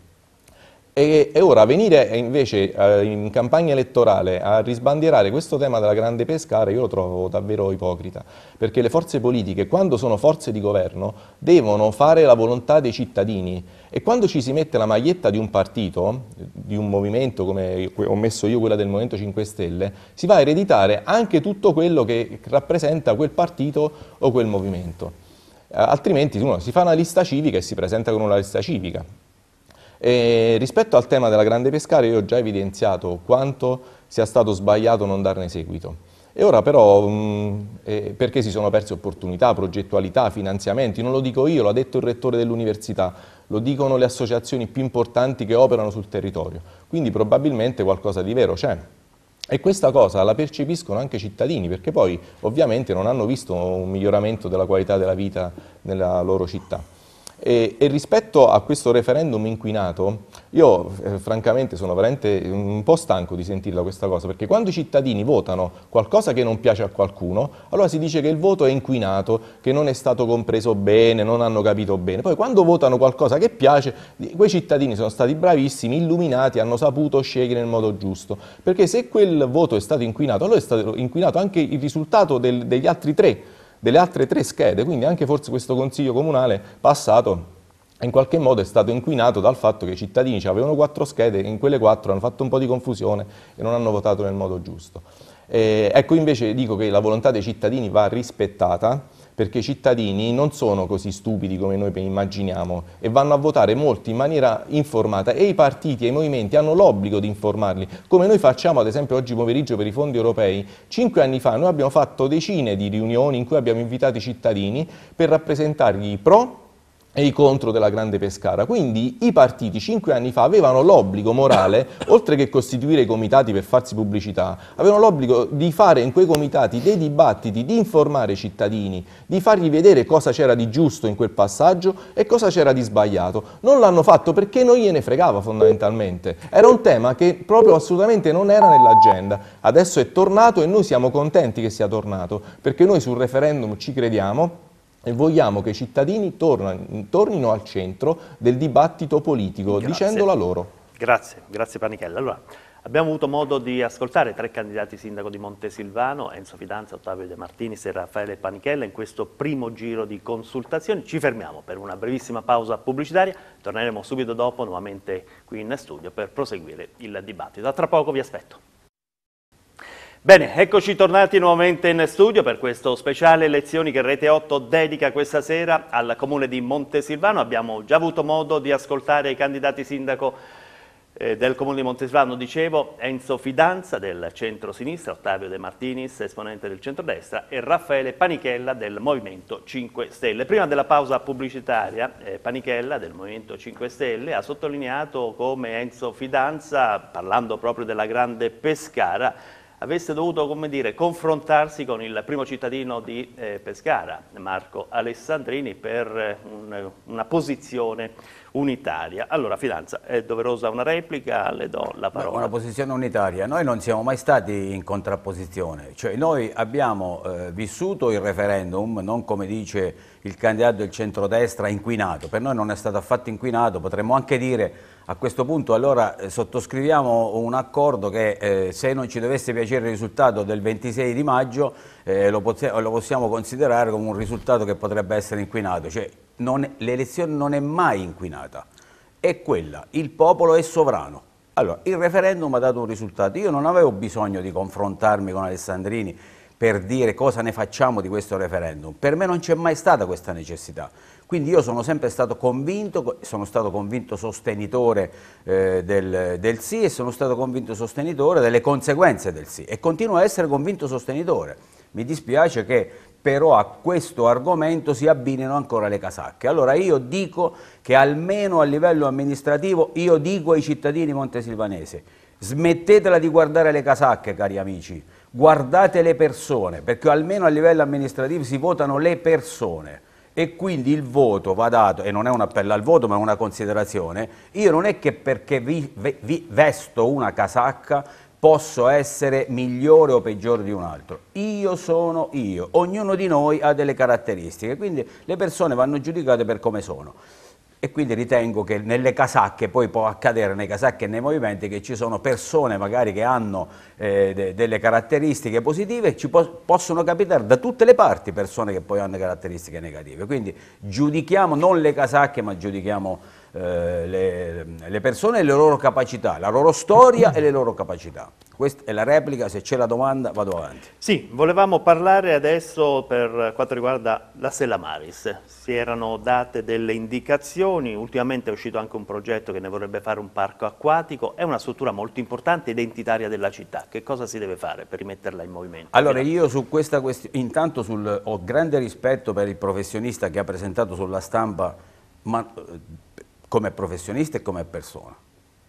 E, e ora venire invece eh, in campagna elettorale a risbandierare questo tema della grande pescara io lo trovo davvero ipocrita, perché le forze politiche, quando sono forze di governo, devono fare la volontà dei cittadini, e quando ci si mette la maglietta di un partito, di un movimento come ho messo io quella del Movimento 5 Stelle, si va a ereditare anche tutto quello che rappresenta quel partito o quel movimento. Eh, altrimenti uno si fa una lista civica e si presenta con una lista civica. E rispetto al tema della grande pescare io ho già evidenziato quanto sia stato sbagliato non darne seguito. E ora però, mh, mm, eh, perché si sono perse opportunità, progettualità, finanziamenti? Non lo dico io, l'ha detto il rettore dell'università, lo dicono le associazioni più importanti che operano sul territorio. Quindi probabilmente qualcosa di vero c'è. E questa cosa la percepiscono anche i cittadini, perché poi ovviamente non hanno visto un miglioramento della qualità della vita nella loro città. E, e, rispetto a questo referendum inquinato, io eh, francamente sono veramente un po' stanco di sentirla questa cosa, perché quando i cittadini votano qualcosa che non piace a qualcuno, allora si dice che il voto è inquinato, che non è stato compreso bene, non hanno capito bene. Poi quando votano qualcosa che piace, quei cittadini sono stati bravissimi, illuminati, hanno saputo scegliere nel modo giusto. Perché se quel voto è stato inquinato, allora è stato inquinato anche il risultato del, degli altri tre delle altre tre schede, quindi anche forse questo Consiglio Comunale passato in qualche modo è stato inquinato dal fatto che i cittadini avevano quattro schede e in quelle quattro hanno fatto un po' di confusione e non hanno votato nel modo giusto. Eh, ecco invece dico che la volontà dei cittadini va rispettata, perché i cittadini non sono così stupidi come noi immaginiamo e vanno a votare molti in maniera informata e i partiti e i movimenti hanno l'obbligo di informarli, come noi facciamo ad esempio oggi pomeriggio per i fondi europei. Cinque anni fa noi abbiamo fatto decine di riunioni in cui abbiamo invitato i cittadini per rappresentargli i pro e i contro della Grande Pescara. Quindi i partiti cinque anni fa avevano l'obbligo morale, oltre che costituire i comitati per farsi pubblicità, avevano l'obbligo di fare in quei comitati dei dibattiti, di informare i cittadini, di fargli vedere cosa c'era di giusto in quel passaggio e cosa c'era di sbagliato. Non l'hanno fatto perché non gliene fregava fondamentalmente. Era un tema che proprio assolutamente non era nell'agenda. Adesso è tornato e noi siamo contenti che sia tornato, perché noi sul referendum ci crediamo e vogliamo che i cittadini tornino al centro del dibattito politico, grazie. dicendola loro. Grazie, grazie Panichella. Allora, abbiamo avuto modo di ascoltare tre candidati sindaco di Montesilvano, Enzo Fidanza, Ottavio De Martinis e Raffaele Panichella in questo primo giro di consultazioni. Ci fermiamo per una brevissima pausa pubblicitaria, torneremo subito dopo nuovamente qui in studio per proseguire il dibattito. A tra poco vi aspetto. Bene, eccoci tornati nuovamente in studio per questo speciale lezioni che Rete 8 dedica questa sera al comune di Montesilvano. Abbiamo già avuto modo di ascoltare i candidati sindaco eh, del comune di Montesilvano, dicevo, Enzo Fidanza del centro-sinistra, Ottavio De Martinis, esponente del centro-destra e Raffaele Panichella del Movimento 5 Stelle. Prima della pausa pubblicitaria, eh, Panichella del Movimento 5 Stelle ha sottolineato come Enzo Fidanza, parlando proprio della grande Pescara, avesse dovuto dire, confrontarsi con il primo cittadino di eh, Pescara, Marco Alessandrini, per eh, un, una posizione unitaria. Allora, Fidanza, è doverosa una replica, le do la parola. Una posizione unitaria. Noi non siamo mai stati in contrapposizione, cioè noi abbiamo eh, vissuto il referendum, non come dice il candidato del centrodestra inquinato. Per noi non è stato affatto inquinato, potremmo anche dire a questo punto allora eh, sottoscriviamo un accordo che eh, se non ci dovesse piacere il risultato del 26 di maggio eh, lo, lo, possiamo considerare come un risultato che potrebbe essere inquinato. Cioè, l'elezione non è mai inquinata, è quella, il popolo è sovrano. Allora, il referendum ha dato un risultato, io non avevo bisogno di confrontarmi con Alessandrini per dire cosa ne facciamo di questo referendum. Per me non c'è mai stata questa necessità. Quindi io sono sempre stato convinto, sono stato convinto sostenitore eh, del, del, sì e sono stato convinto sostenitore delle conseguenze del sì e continuo a essere convinto sostenitore. Mi dispiace che però a questo argomento si abbinino ancora le casacche. Allora io dico che almeno a livello amministrativo io dico ai cittadini montesilvanesi smettetela di guardare le casacche cari amici guardate le persone, perché almeno a livello amministrativo si votano le persone e quindi il voto va dato, e non è un appello al voto ma è una considerazione, io non è che perché vi, vi vesto una casacca posso essere migliore o peggiore di un altro. Io sono io, ognuno di noi ha delle caratteristiche, quindi le persone vanno giudicate per come sono e quindi ritengo che nelle casacche, poi può accadere nei casacche e nei movimenti, che ci sono persone magari che hanno eh, de delle caratteristiche positive, ci po possono capitare da tutte le parti persone che poi hanno caratteristiche negative, quindi giudichiamo non le casacche ma giudichiamo eh, le, le, persone e le loro capacità, la loro storia e le loro capacità. Questa è la replica, se c'è la domanda vado avanti. Sì, volevamo parlare adesso per quanto riguarda la Sella Maris. Si erano date delle indicazioni, ultimamente è uscito anche un progetto che ne vorrebbe fare un parco acquatico, è una struttura molto importante, identitaria della città. Che cosa si deve fare per rimetterla in movimento? Allora io su questa questione, intanto sul, ho grande rispetto per il professionista che ha presentato sulla stampa ma, eh, come professionista e come persona.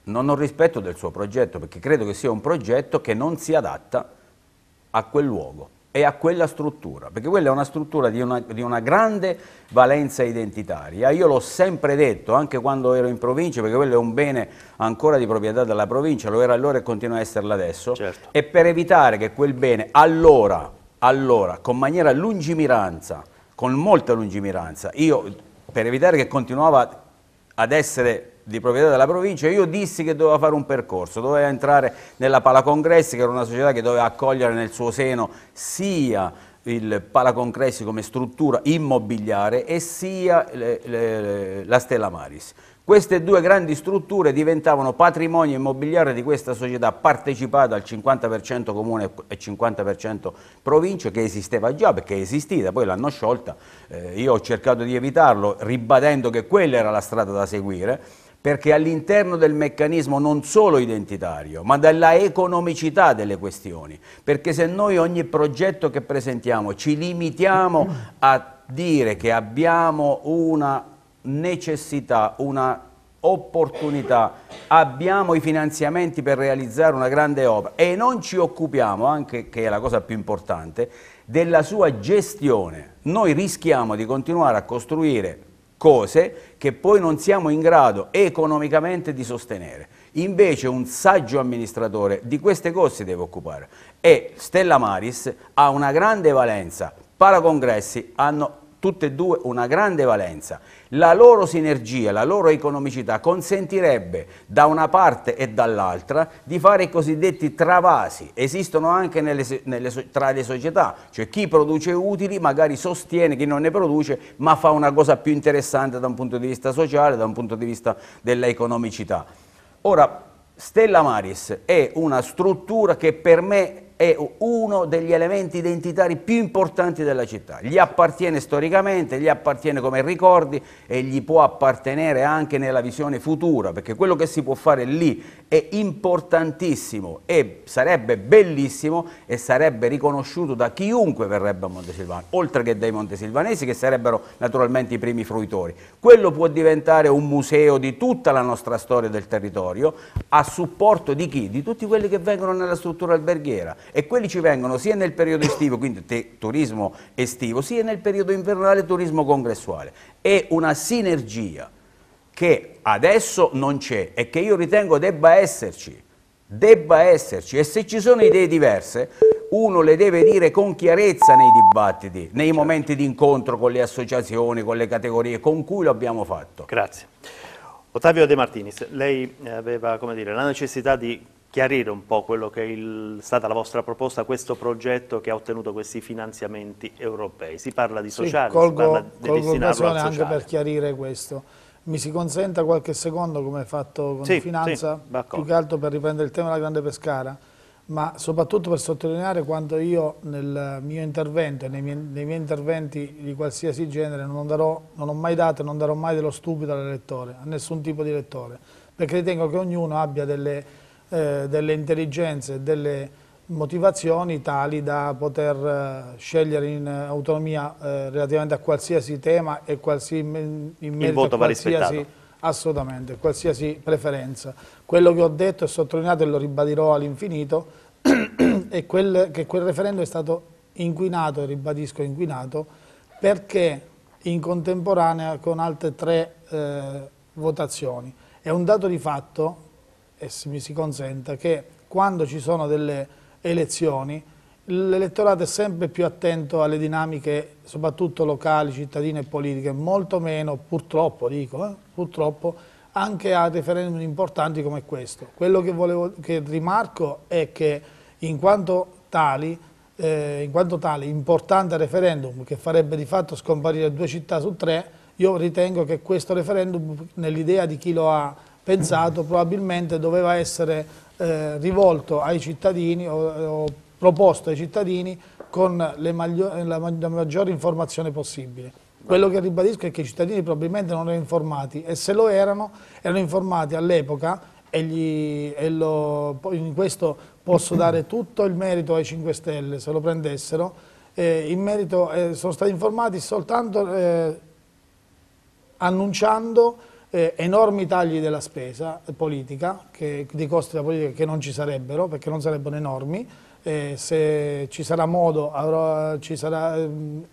Non ho rispetto del suo progetto perché credo che sia un progetto che non si adatta a quel luogo e a quella struttura, perché quella è una struttura di una, di una grande valenza identitaria. Io l'ho sempre detto, anche quando ero in provincia, perché quello è un bene ancora di proprietà della provincia, lo era allora e continua a esserlo adesso, certo. e per evitare che quel bene allora, allora, con maniera lungimiranza, con molta lungimiranza, io per evitare che continuava, ad essere di proprietà della provincia, io dissi che doveva fare un percorso, doveva entrare nella Palacongressi, che era una società che doveva accogliere nel suo seno sia il Palacongressi come struttura immobiliare e sia le, le, la Stella Maris. Queste due grandi strutture diventavano patrimonio immobiliare di questa società partecipata al 50% comune e 50% provincia che esisteva già perché è esistita, poi l'hanno sciolta, eh, io ho cercato di evitarlo ribadendo che quella era la strada da seguire perché all'interno del meccanismo non solo identitario, ma della economicità delle questioni, perché se noi ogni progetto che presentiamo ci limitiamo a dire che abbiamo una necessità, una opportunità, abbiamo i finanziamenti per realizzare una grande opera e non ci occupiamo, anche che è la cosa più importante, della sua gestione. Noi rischiamo di continuare a costruire cose che poi non siamo in grado economicamente di sostenere. Invece un saggio amministratore di queste cose si deve occupare e Stella Maris ha una grande valenza, Paracongressi hanno tutte e due una grande valenza la loro sinergia, la loro economicità consentirebbe da una parte e dall'altra di fare i cosiddetti travasi, esistono anche nelle, nelle, tra le società, cioè chi produce utili magari sostiene chi non ne produce ma fa una cosa più interessante da un punto di vista sociale, da un punto di vista dell'economicità. Ora, Stella Maris è una struttura che per me è uno degli elementi identitari più importanti della città. Gli appartiene storicamente, gli appartiene come ricordi e gli può appartenere anche nella visione futura, perché quello che si può fare lì è importantissimo e sarebbe bellissimo e sarebbe riconosciuto da chiunque verrebbe a Montesilvano, oltre che dai montesilvanesi che sarebbero naturalmente i primi fruitori. Quello può diventare un museo di tutta la nostra storia del territorio a supporto di chi? Di tutti quelli che vengono nella struttura alberghiera e quelli ci vengono sia nel periodo estivo, quindi te, turismo estivo, sia nel periodo invernale turismo congressuale. È una sinergia che adesso non c'è e che io ritengo debba esserci, debba esserci e se ci sono idee diverse uno le deve dire con chiarezza nei dibattiti, nei certo. momenti di incontro con le associazioni, con le categorie con cui lo abbiamo fatto. Grazie. Ottavio De Martinis, lei aveva dire, la necessità di chiarire un po' quello che è il, stata la vostra proposta, questo progetto che ha ottenuto questi finanziamenti europei. Si parla di sociale, sì, colgo, si parla di destinarlo al anche per chiarire questo. Mi si consenta qualche secondo come fatto con sì, Finanza, sì, più che altro per riprendere il tema della Grande Pescara, ma soprattutto per sottolineare quanto io nel mio intervento e nei, nei miei, interventi di qualsiasi genere non, darò, non ho mai dato e non darò mai dello stupido all'elettore, a nessun tipo di elettore, perché ritengo che ognuno abbia delle eh, delle intelligenze e delle motivazioni tali da poter eh, scegliere in autonomia eh, relativamente a qualsiasi tema e qualsiasi, in merito a qualsiasi, assolutamente, qualsiasi preferenza. Quello che ho detto e sottolineato e lo ribadirò all'infinito è quel, che quel referendum è stato inquinato, e ribadisco inquinato, perché in contemporanea con altre tre eh, votazioni. È un dato di fatto e se mi si consenta, che quando ci sono delle elezioni l'elettorato è sempre più attento alle dinamiche soprattutto locali, cittadine e politiche, molto meno purtroppo, dico, eh, purtroppo anche a referendum importanti come questo. Quello che, volevo, che rimarco è che in quanto tali eh, in quanto tale importante referendum che farebbe di fatto scomparire due città su tre, io ritengo che questo referendum, nell'idea di chi lo ha pensato probabilmente doveva essere eh, rivolto ai cittadini o, o, proposto ai cittadini con maggior, la, la maggiore informazione possibile. Quello che ribadisco è che i cittadini probabilmente non erano informati e se lo erano, erano informati all'epoca e, gli, e lo, in questo posso dare tutto il merito ai 5 Stelle se lo prendessero, eh, in merito eh, sono stati informati soltanto eh, annunciando eh, enormi tagli della spesa politica, che, dei costi della politica che non ci sarebbero, perché non sarebbero enormi, eh, se ci sarà modo, avrò, ci sarà, ehm,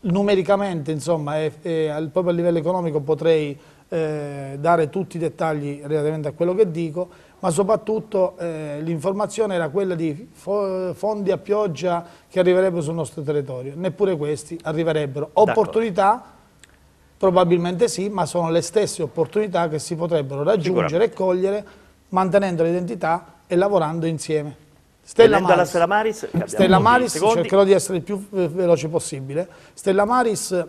numericamente insomma, e, e al, proprio a livello economico potrei eh, dare tutti i dettagli relativamente a quello che dico, ma soprattutto eh, l'informazione era quella di fo fondi a pioggia che arriverebbero sul nostro territorio, neppure questi arriverebbero, opportunità Probabilmente sì, ma sono le stesse opportunità che si potrebbero raggiungere e cogliere mantenendo l'identità e lavorando insieme. Stella Maris, Stella Maris, Stella Maris cercherò di essere il più eh, veloce possibile. Stella Maris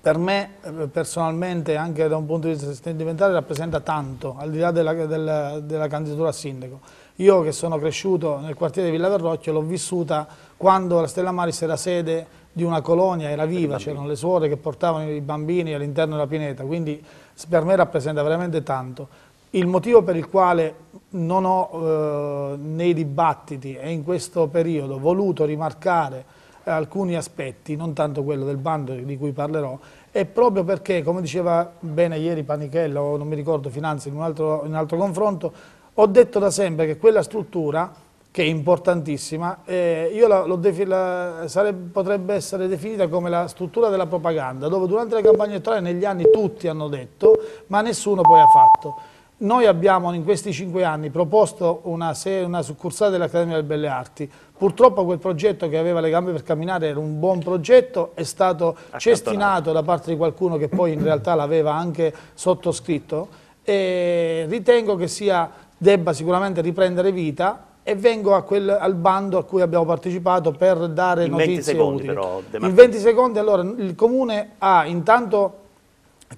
per me eh, personalmente, anche da un punto di vista sentimentale, rappresenta tanto, al di là della, della, della candidatura a sindaco. Io che sono cresciuto nel quartiere di Villa Verrocchio l'ho vissuta quando la Stella Maris era sede di una colonia, era viva, c'erano le suore che portavano i bambini all'interno della pineta, quindi per me rappresenta veramente tanto. Il motivo per il quale non ho eh, nei dibattiti e in questo periodo voluto rimarcare eh, alcuni aspetti, non tanto quello del bando di cui parlerò, è proprio perché, come diceva bene ieri Panichello, non mi ricordo Finanzi, in un altro, in un altro confronto, ho detto da sempre che quella struttura che è importantissima, eh, io la, la, sarebbe, potrebbe essere definita come la struttura della propaganda, dove durante la campagna elettorale negli anni tutti hanno detto, ma nessuno poi ha fatto. Noi abbiamo in questi cinque anni proposto una, una succursale dell'Accademia delle Belle Arti, purtroppo quel progetto che aveva le gambe per camminare era un buon progetto, è stato cestinato da parte di qualcuno che poi in realtà l'aveva anche sottoscritto e ritengo che sia, debba sicuramente riprendere vita e vengo quel, al bando a cui abbiamo partecipato per dare in notizie 20 secondi, utili. Però, in 20 secondi allora il Comune ha intanto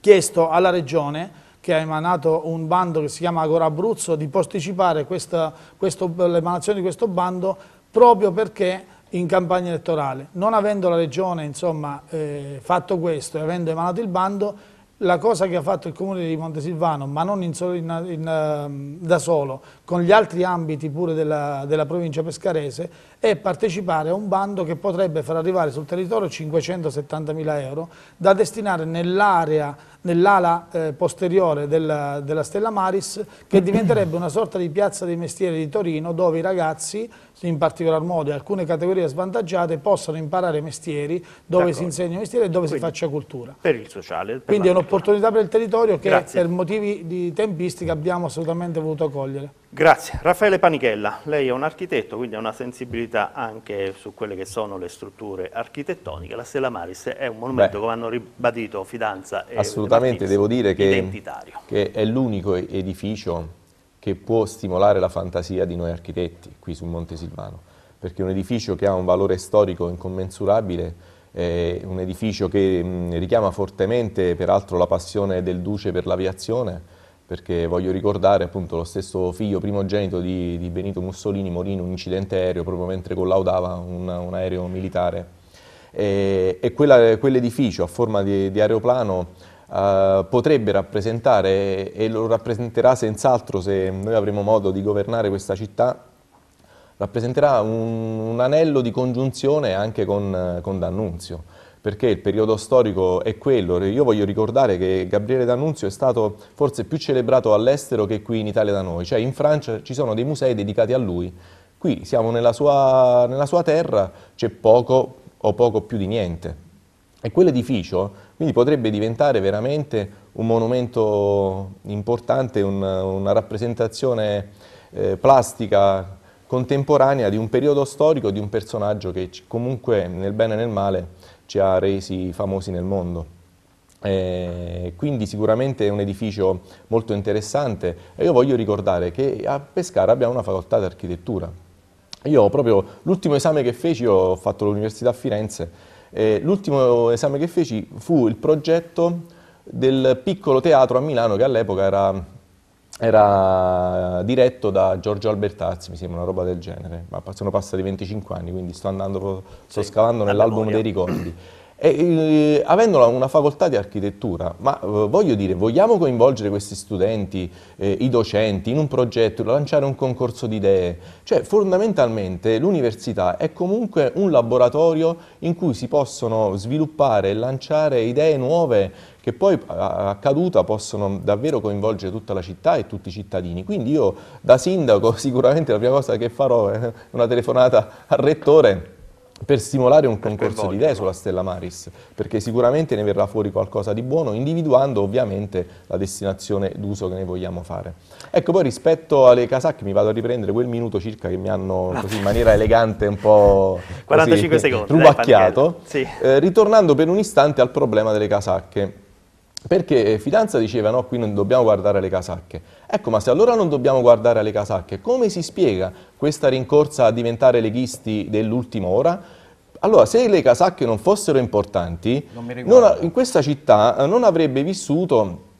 chiesto alla Regione che ha emanato un bando che si chiama Agora Abruzzo di posticipare l'emanazione di questo bando proprio perché in campagna elettorale. Non avendo la Regione insomma, eh, fatto questo e avendo emanato il bando, la cosa che ha fatto il Comune di Montesilvano, ma non in in, in, ehm, da solo, con gli altri ambiti pure della, della, provincia pescarese e partecipare a un bando che potrebbe far arrivare sul territorio 570 mila euro da destinare nell'area, nell'ala eh, posteriore della, della Stella Maris che diventerebbe una sorta di piazza dei mestieri di Torino dove i ragazzi in particolar modo alcune categorie svantaggiate possano imparare mestieri dove si insegna mestieri e dove Quindi, si faccia cultura. Per il sociale. Per Quindi è un'opportunità per il territorio che Grazie. per motivi di tempistica abbiamo assolutamente voluto cogliere. Grazie. Raffaele Panichella, lei è un architetto, quindi ha una sensibilità anche su quelle che sono le strutture architettoniche. La Stella Maris è un monumento, Beh, come hanno ribadito Fidanza e Assolutamente, Martins, devo dire che, che è l'unico edificio che può stimolare la fantasia di noi architetti qui su Monte Silvano, perché è un edificio che ha un valore storico incommensurabile, è un edificio che richiama fortemente peraltro la passione del Duce per l'aviazione, perché voglio ricordare appunto lo stesso figlio primogenito di, di Benito Mussolini morì in un incidente aereo proprio mentre collaudava un, un aereo militare e, e quell'edificio a forma di, di aeroplano Uh, potrebbe rappresentare e lo rappresenterà senz'altro se noi avremo modo di governare questa città, rappresenterà un, un anello di congiunzione anche con, con D'Annunzio perché il periodo storico è quello. Io voglio ricordare che Gabriele D'Annunzio è stato forse più celebrato all'estero che qui in Italia da noi, cioè in Francia ci sono dei musei dedicati a lui. Qui siamo nella sua, nella sua terra, c'è poco o poco più di niente. E quell'edificio quindi potrebbe diventare veramente un monumento importante, un, una rappresentazione eh, plastica contemporanea di un periodo storico, di un personaggio che comunque nel bene e nel male ci ha resi famosi nel mondo. Eh, quindi sicuramente è un edificio molto interessante e io voglio ricordare che a Pescara abbiamo una facoltà di architettura. Io proprio l'ultimo esame che feci, ho fatto l'università a Firenze, eh, l'ultimo esame che feci fu il progetto del piccolo teatro a Milano che all'epoca era era diretto da Giorgio Albertazzi, mi sembra una roba del genere, ma sono passati 25 anni, quindi sto andando, sto sì, scavando nell'album dei ricordi. E, eh, avendola una facoltà di architettura, ma eh, voglio dire, vogliamo coinvolgere questi studenti, eh, i docenti, in un progetto, lanciare un concorso di idee? Cioè, fondamentalmente l'università è comunque un laboratorio in cui si possono sviluppare e lanciare idee nuove che poi a caduta possono davvero coinvolgere tutta la città e tutti i cittadini. Quindi io da sindaco sicuramente la prima cosa che farò è una telefonata al rettore per stimolare un concorso di idee sulla Stella Maris, perché sicuramente ne verrà fuori qualcosa di buono, individuando ovviamente la destinazione d'uso che ne vogliamo fare. Ecco, poi rispetto alle casacche mi vado a riprendere quel minuto circa che mi hanno così in maniera elegante un po' 45 secondi, rubacchiato, sì. eh, ritornando per un istante al problema delle casacche. Perché Fidanza diceva no, qui non dobbiamo guardare le casacche. Ecco, ma se allora non dobbiamo guardare le casacche, come si spiega questa rincorsa a diventare leghisti dell'ultima ora? Allora, se le casacche non fossero importanti, non non, in questa città eh, non avrebbe vissuto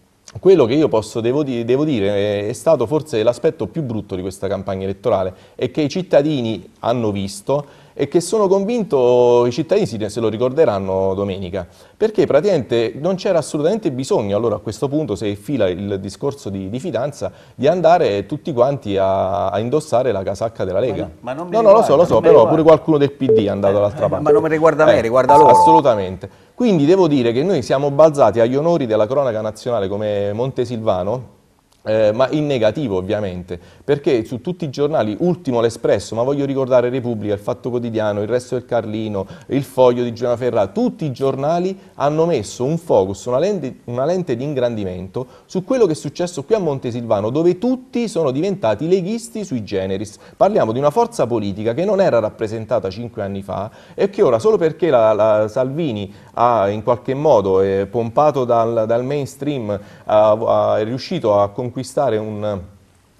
quello che io posso, devo, devo dire è stato forse l'aspetto più brutto di questa campagna elettorale e che i cittadini hanno visto e che sono convinto i cittadini se lo ricorderanno domenica, perché praticamente non c'era assolutamente bisogno, allora a questo punto se fila il discorso di, di fidanza, di andare tutti quanti a, a, indossare la casacca della Lega. Ma no, ma no, riguarda, no, lo so, lo so, però pure qualcuno del PD è andato eh, dall'altra eh, parte. Ma non mi riguarda me, eh, riguarda loro. Assolutamente. Quindi devo dire che noi siamo balzati agli onori della cronaca nazionale come Montesilvano, eh, ma in negativo ovviamente, perché su tutti i giornali, ultimo l'Espresso, ma voglio ricordare Repubblica, il Fatto Quotidiano, il Resto del Carlino, il Foglio di Giuliano Ferrara, tutti i giornali hanno messo un focus, una lente, una lente di ingrandimento su quello che è successo qui a Montesilvano, dove tutti sono diventati leghisti sui generis. Parliamo di una forza politica che non era rappresentata cinque anni fa e che ora, solo perché la, la Salvini ha in qualche modo eh, pompato dal, dal mainstream, ha, ha, è riuscito a concludere conquistare un,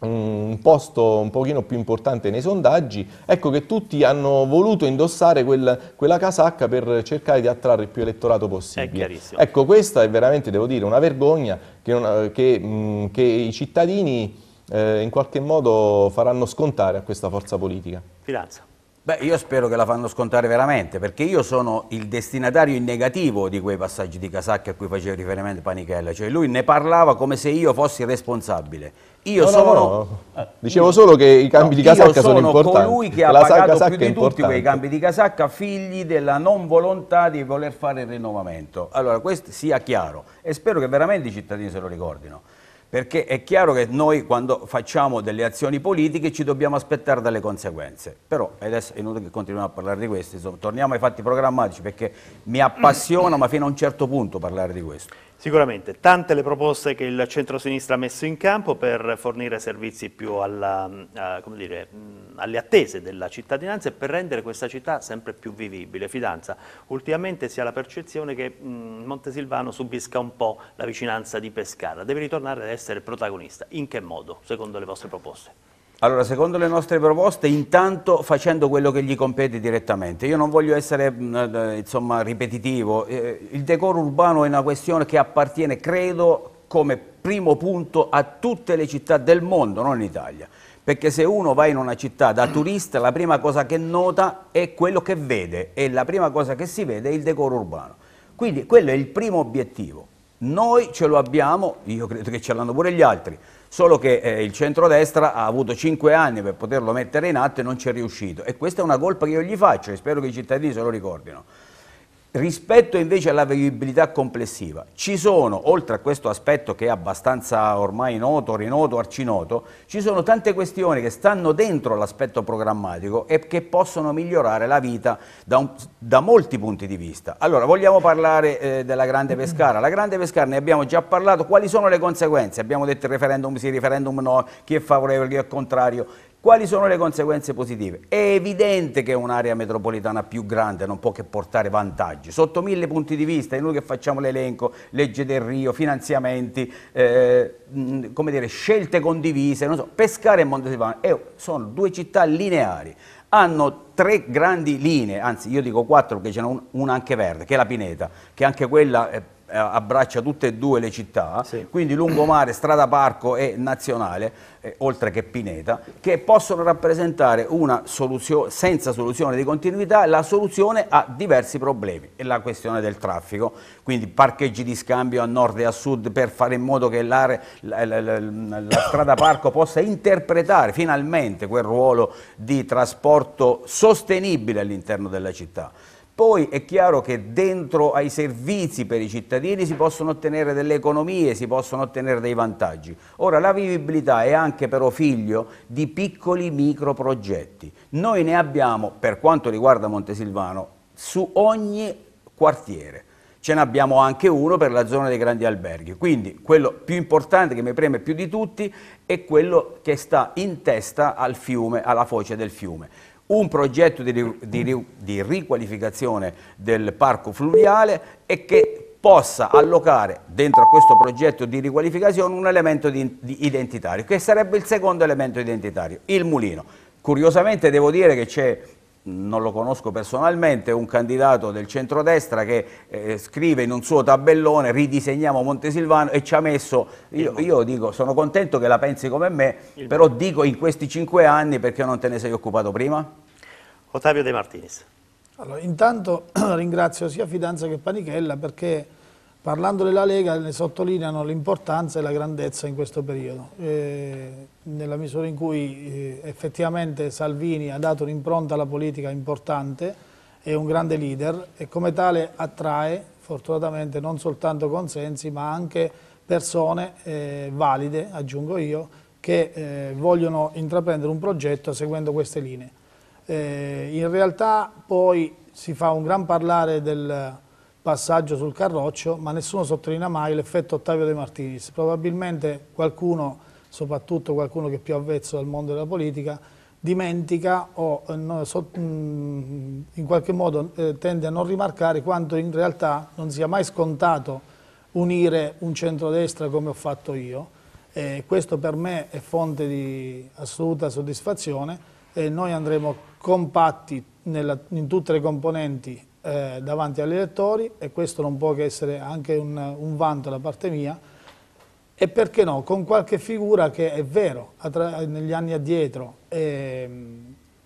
un posto un pochino più importante nei sondaggi, ecco che tutti hanno voluto indossare quel, quella casacca per cercare di attrarre il più elettorato possibile. Ecco, questa è veramente, devo dire, una vergogna che, non, che, mh, mm, che i cittadini eh, in qualche modo faranno scontare a questa forza politica. Fidanza. Beh, io spero che la fanno scontare veramente, perché io sono il destinatario in negativo di quei passaggi di Casacca a cui faceva riferimento Panichella, cioè lui ne parlava come se io fossi responsabile. Io no, sono... No, no. Eh, Dicevo solo che i cambi di casacca sono, sono importanti. Io sono colui che ha la pagato più di tutti quei cambi di casacca figli della non volontà di voler fare il rinnovamento. Allora, questo sia chiaro e spero che veramente i cittadini se lo ricordino perché è chiaro che noi quando facciamo delle azioni politiche ci dobbiamo aspettare dalle conseguenze, però adesso è inutile che continuiamo a parlare di questo, insomma, torniamo ai fatti programmatici perché mi appassiona ma fino a un certo punto parlare di questo. Sicuramente, tante le proposte che il centro-sinistra ha messo in campo per fornire servizi più alla, a, eh, dire, mm, alle attese della cittadinanza e per rendere questa città sempre più vivibile. Fidanza, ultimamente si ha la percezione che mh, mm, Montesilvano subisca un po' la vicinanza di Pescara, deve ritornare ad essere protagonista. In che modo, secondo le vostre proposte? Allora, secondo le nostre proposte, intanto facendo quello che gli compete direttamente. Io non voglio essere mm, eh, eh, insomma, ripetitivo, eh, il decoro urbano è una questione che appartiene, credo, come primo punto a tutte le città del mondo, non in Italia. Perché se uno va in una città da turista, la prima cosa che nota è quello che vede e la prima cosa che si vede è il decoro urbano. Quindi quello è il primo obiettivo. Noi ce lo abbiamo, io credo che ce l'hanno pure gli altri, solo che eh, il centrodestra ha avuto 5 anni per poterlo mettere in atto e non ci è riuscito e questa è una colpa che io gli faccio e spero che i cittadini se lo ricordino. Rispetto invece alla variabilità complessiva, ci sono, oltre a questo aspetto che è abbastanza ormai noto, rinoto, arcinoto, ci sono tante questioni che stanno dentro l'aspetto programmatico e che possono migliorare la vita da, un, da molti punti di vista. Allora, vogliamo parlare eh, della Grande Pescara. La Grande Pescara ne abbiamo già parlato, quali sono le conseguenze? Abbiamo detto referendum sì, referendum no, chi è favorevole, chi è contrario. Quali sono le conseguenze positive? È evidente che un'area metropolitana più grande non può che portare vantaggi, sotto mille punti di vista, è noi che facciamo l'elenco, legge del Rio, finanziamenti, eh, mh, dire, scelte condivise, so. Pescara e Montesilvano eh, sono due città lineari, hanno tre grandi linee, anzi io dico quattro perché c'è una anche verde, che è la Pineta, che anche quella eh, eh, abbraccia tutte e due le città, sì. quindi lungomare, strada parco e nazionale, eh, oltre che Pineta, che possono rappresentare una soluzione, senza soluzione di continuità, la soluzione a diversi problemi, e la questione del traffico, quindi parcheggi di scambio a nord e a sud per fare in modo che la, la, la, la strada parco possa interpretare finalmente quel ruolo di trasporto sostenibile all'interno della città. Poi è chiaro che dentro ai servizi per i cittadini si possono ottenere delle economie, si possono ottenere dei vantaggi. Ora la vivibilità è anche però figlio di piccoli micro progetti. Noi ne abbiamo, per quanto riguarda Montesilvano, su ogni quartiere ce n'abbiamo anche uno per la zona dei grandi alberghi. Quindi quello più importante, che mi preme più di tutti, è quello che sta in testa al fiume, alla foce del fiume un progetto di, di, di riqualificazione del parco fluviale e che possa allocare dentro a questo progetto di riqualificazione un elemento di, di identitario, che sarebbe il secondo elemento identitario, il mulino. Curiosamente devo dire che c'è, non lo conosco personalmente, un candidato del centrodestra che eh, scrive in un suo tabellone ridisegniamo Montesilvano e ci ha messo, io, io dico sono contento che la pensi come me, però dico in questi cinque anni perché non te ne sei occupato prima? Ottavio De Martinis. Allora, intanto ringrazio sia Fidanza che Panichella perché parlando della Lega ne sottolineano l'importanza e la grandezza in questo periodo, eh, nella misura in cui eh, effettivamente Salvini ha dato un'impronta alla politica importante, è un grande leader e come tale attrae fortunatamente non soltanto consensi ma anche persone eh, valide, aggiungo io, che eh, vogliono intraprendere un progetto seguendo queste linee. Eh, in realtà poi si fa un gran parlare del passaggio sul Carroccio, ma nessuno sottolinea mai l'effetto Ottavio De Martinis. Probabilmente qualcuno, soprattutto qualcuno che è più avvezzo al mondo della politica, dimentica o eh, mm, in qualche modo eh, tende a non rimarcare quanto in realtà non sia mai scontato unire un centrodestra come ho fatto io. Eh, questo per me è fonte di assoluta soddisfazione eh, noi andremo compatti nella, in tutte le componenti eh, davanti agli elettori e questo non può che essere anche un, un, vanto da parte mia e perché no, con qualche figura che è vero, negli anni addietro eh,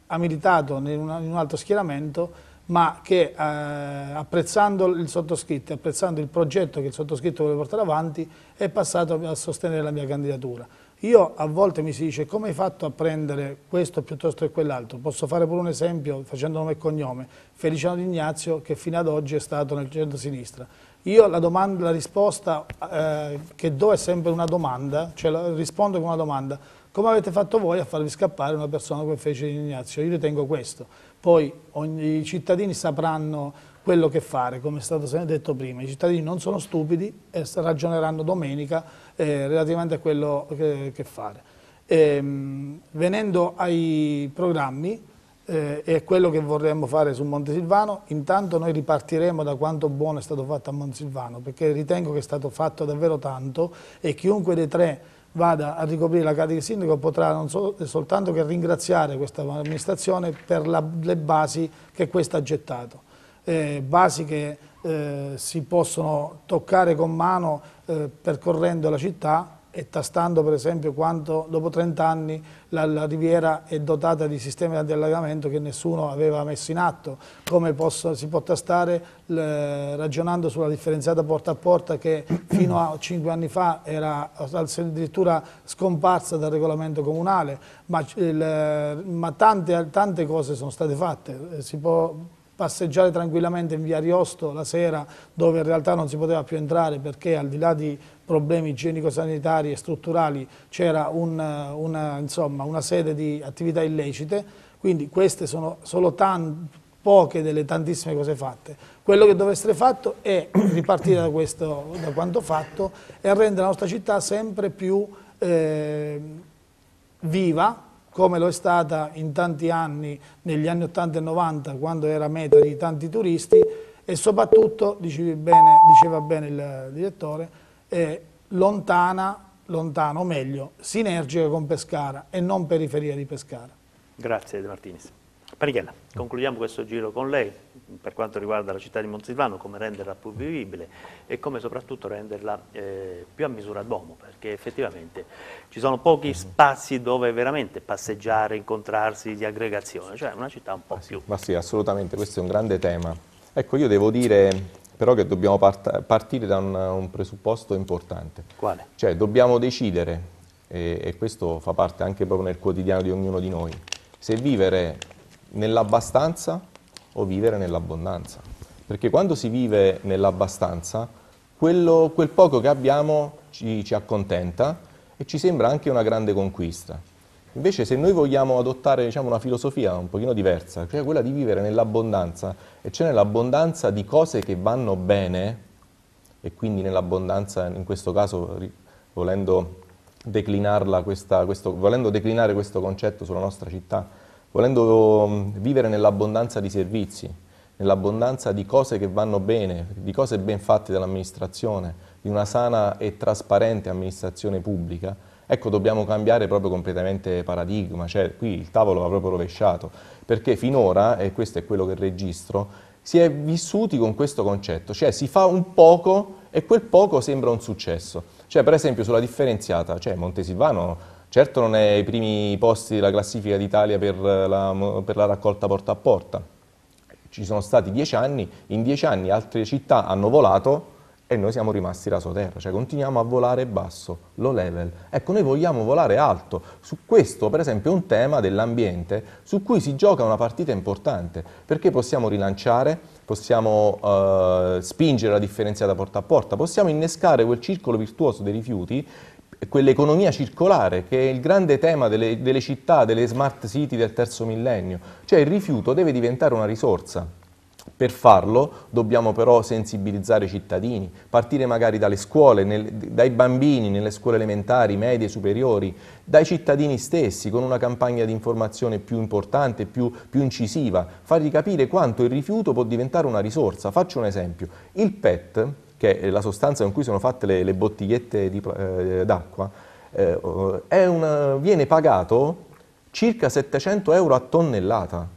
ha militato in, una, in, un altro schieramento ma che eh, apprezzando il sottoscritto, apprezzando il progetto che il sottoscritto vuole portare avanti è passato a sostenere la mia candidatura. Io a volte mi si dice come hai fatto a prendere questo piuttosto che quell'altro. Posso fare pure un esempio facendo nome e cognome. Feliciano Di Ignazio che fino ad oggi è stato nel centro-sinistra. Io la, domanda, la risposta eh, che do è sempre una domanda, cioè la, rispondo con una domanda. Come avete fatto voi a farvi scappare una persona come fece Di Ignazio? Io ritengo questo. Poi ogni, i cittadini sapranno quello che fare, come è stato detto prima. I cittadini non sono stupidi e ragioneranno domenica eh, relativamente a quello che, che fare. Ehm, venendo ai programmi eh, e quello che vorremmo fare su Montesilvano, intanto noi ripartiremo da quanto buono è stato fatto a Montesilvano perché ritengo che è stato fatto davvero tanto e chiunque dei tre vada a ricoprire la carica di sindaco potrà non so, soltanto che ringraziare questa amministrazione per la, le basi che questa ha gettato, eh, basi che eh, si possono toccare con mano eh, percorrendo la città e tastando per esempio quanto dopo 30 anni la, la riviera è dotata di sistemi di allagamento che nessuno aveva messo in atto, come posso, si può tastare le, ragionando sulla differenziata porta a porta che fino a 5 anni fa era addirittura scomparsa dal regolamento comunale, ma, il, ma tante, tante, cose sono state fatte, eh, si può passeggiare tranquillamente in via Ariosto la sera dove in realtà non si poteva più entrare perché al di là di problemi igienico-sanitari e strutturali c'era un, eh, una, una, serie di attività illecite, quindi queste sono solo poche delle tantissime cose fatte. Quello che deve essere fatto è ripartire da, questo, da quanto fatto e rendere la nostra città sempre più eh, viva, come lo è stata in tanti anni, negli anni 80 e 90, quando era meta di tanti turisti e soprattutto, bene, diceva bene il direttore, è lontana, lontano, o meglio, sinergica con Pescara e non periferia di Pescara. Grazie De Martinis. Parichella, concludiamo questo giro con lei per quanto riguarda la città di Monsilvano, come renderla più vivibile e come soprattutto renderla eh, più a misura d'uomo, perché effettivamente ci sono pochi mhm. spazi dove veramente passeggiare, incontrarsi, di aggregazione, cioè una città un po' più. Ma sì, assolutamente, questo è un grande tema. Ecco, io devo dire però che dobbiamo part partire da un, un, presupposto importante. Quale? Cioè dobbiamo decidere, e, e questo fa parte anche proprio nel quotidiano di ognuno di noi, se vivere nell'abbastanza o vivere nell'abbondanza. Perché quando si vive nell'abbastanza, quel poco che abbiamo ci, ci accontenta e ci sembra anche una grande conquista. Invece se noi vogliamo adottare diciamo, una filosofia un pochino diversa, cioè quella di vivere nell'abbondanza, e cioè nell'abbondanza di cose che vanno bene, e quindi nell'abbondanza, in questo caso volendo, questa, questo, volendo declinare questo concetto sulla nostra città, volendo mm, vivere nell'abbondanza di servizi, nell'abbondanza di cose che vanno bene, di cose ben fatte dall'amministrazione, di una sana e trasparente amministrazione pubblica, ecco dobbiamo cambiare proprio completamente paradigma, cioè qui il tavolo va proprio rovesciato, perché finora, e questo è quello che registro, si è vissuti con questo concetto, cioè si fa un poco e quel poco sembra un successo. Cioè per esempio sulla differenziata, cioè Montesilvano Certo non è ai primi posti della classifica d'Italia per, per la raccolta porta a porta, ci sono stati dieci anni, in dieci anni altre città hanno volato e noi siamo rimasti rasoterra, cioè continuiamo a volare basso, low level. Ecco, noi vogliamo volare alto. Su questo, per esempio, è un tema dell'ambiente su cui si gioca una partita importante, perché possiamo rilanciare, possiamo eh, spingere la differenziata porta a porta, possiamo innescare quel circolo virtuoso dei rifiuti quell'economia circolare che è il grande tema delle, delle, città, delle smart city del terzo millennio. Cioè il rifiuto deve diventare una risorsa. Per farlo dobbiamo però sensibilizzare i cittadini, partire magari dalle scuole, nel, dai bambini nelle scuole elementari, medie, superiori, dai cittadini stessi con una campagna di informazione più importante, più, più incisiva, fargli capire quanto il rifiuto può diventare una risorsa. Faccio un esempio, il PET che è la sostanza con cui sono fatte le, le bottigliette eh, d'acqua, eh, eh, una, viene pagato circa 700 euro a tonnellata.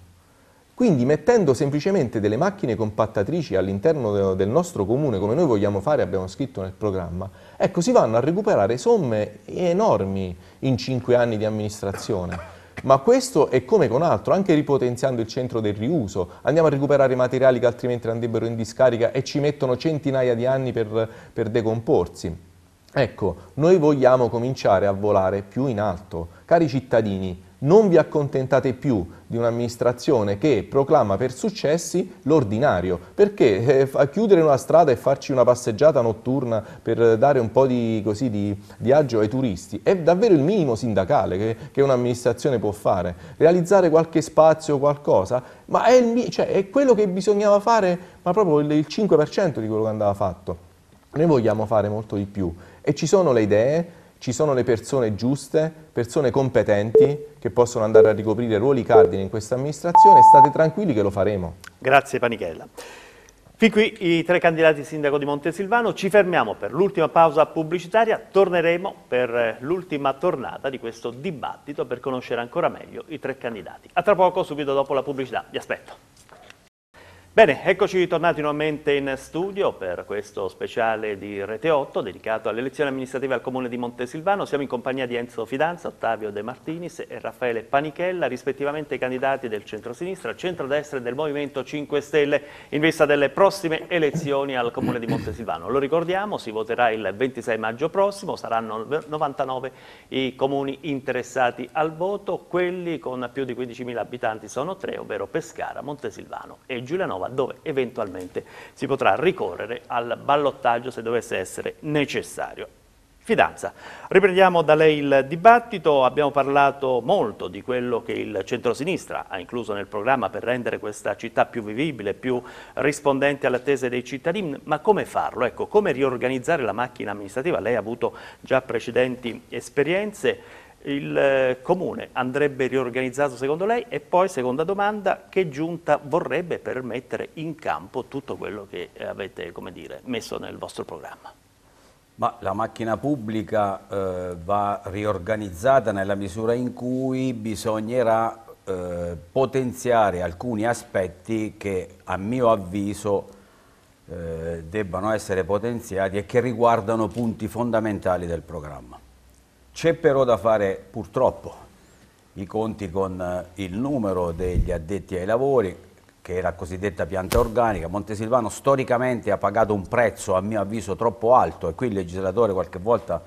Quindi mettendo semplicemente delle macchine compattatrici all'interno del nostro comune, come noi vogliamo fare, abbiamo scritto nel programma, ecco, si vanno a recuperare somme enormi in cinque anni di amministrazione ma questo è come con altro, anche ripotenziando il centro del riuso, andiamo a recuperare materiali che altrimenti andrebbero in discarica e ci mettono centinaia di anni per, per decomporsi. Ecco, noi vogliamo cominciare a volare più in alto. Cari cittadini, non vi accontentate più di un'amministrazione che proclama per successi l'ordinario, perché eh, chiudere una strada e farci una passeggiata notturna per dare un po' di, così, di, di agio ai turisti è davvero il minimo sindacale che, che un'amministrazione può fare. Realizzare qualche spazio, o qualcosa, ma è, il, cioè, è quello che bisognava fare, ma proprio il 5% di quello che andava fatto. Noi vogliamo fare molto di più e ci sono le idee, ci sono le persone giuste, persone competenti che possono andare a ricoprire ruoli cardine in questa amministrazione, state tranquilli che lo faremo. Grazie Panichella. Fin qui i tre candidati sindaco di Montesilvano, ci fermiamo per l'ultima pausa pubblicitaria, torneremo per eh, l'ultima tornata di questo dibattito per conoscere ancora meglio i tre candidati. A tra poco, subito dopo la pubblicità, vi aspetto. Bene, eccoci ritornati nuovamente in studio per questo speciale di Rete 8 dedicato alle elezioni amministrative al Comune di Montesilvano. Siamo in compagnia di Enzo Fidanza, Ottavio De Martinis e Raffaele Panichella, rispettivamente candidati del centro-sinistra, centro-destra e del Movimento 5 Stelle in vista delle prossime elezioni al Comune di Montesilvano. Lo ricordiamo, si voterà il 26 maggio prossimo, saranno 99 i comuni interessati al voto, quelli con più di 15.000 abitanti sono tre, ovvero Pescara, Montesilvano e Giulianova dove eventualmente si potrà ricorrere al ballottaggio se dovesse essere necessario. Fidanza. Riprendiamo da lei il dibattito, abbiamo parlato molto di quello che il centrosinistra ha incluso nel programma per rendere questa città più vivibile, più rispondente alle attese dei cittadini, ma come farlo? Ecco, come riorganizzare la macchina amministrativa? Lei ha avuto già precedenti esperienze, il eh, comune andrebbe riorganizzato secondo lei? E poi, seconda domanda, che giunta vorrebbe per mettere in campo tutto quello che eh, avete dire, messo nel vostro programma? Ma la macchina pubblica eh, va riorganizzata nella misura in cui bisognerà eh, potenziare alcuni aspetti che a mio avviso eh, debbano essere potenziati e che riguardano punti fondamentali del programma. C'è però da fare purtroppo i conti con eh, il numero degli addetti ai lavori, che era la cosiddetta pianta organica. Montesilvano storicamente ha pagato un prezzo, a mio avviso, troppo alto e qui il legislatore qualche volta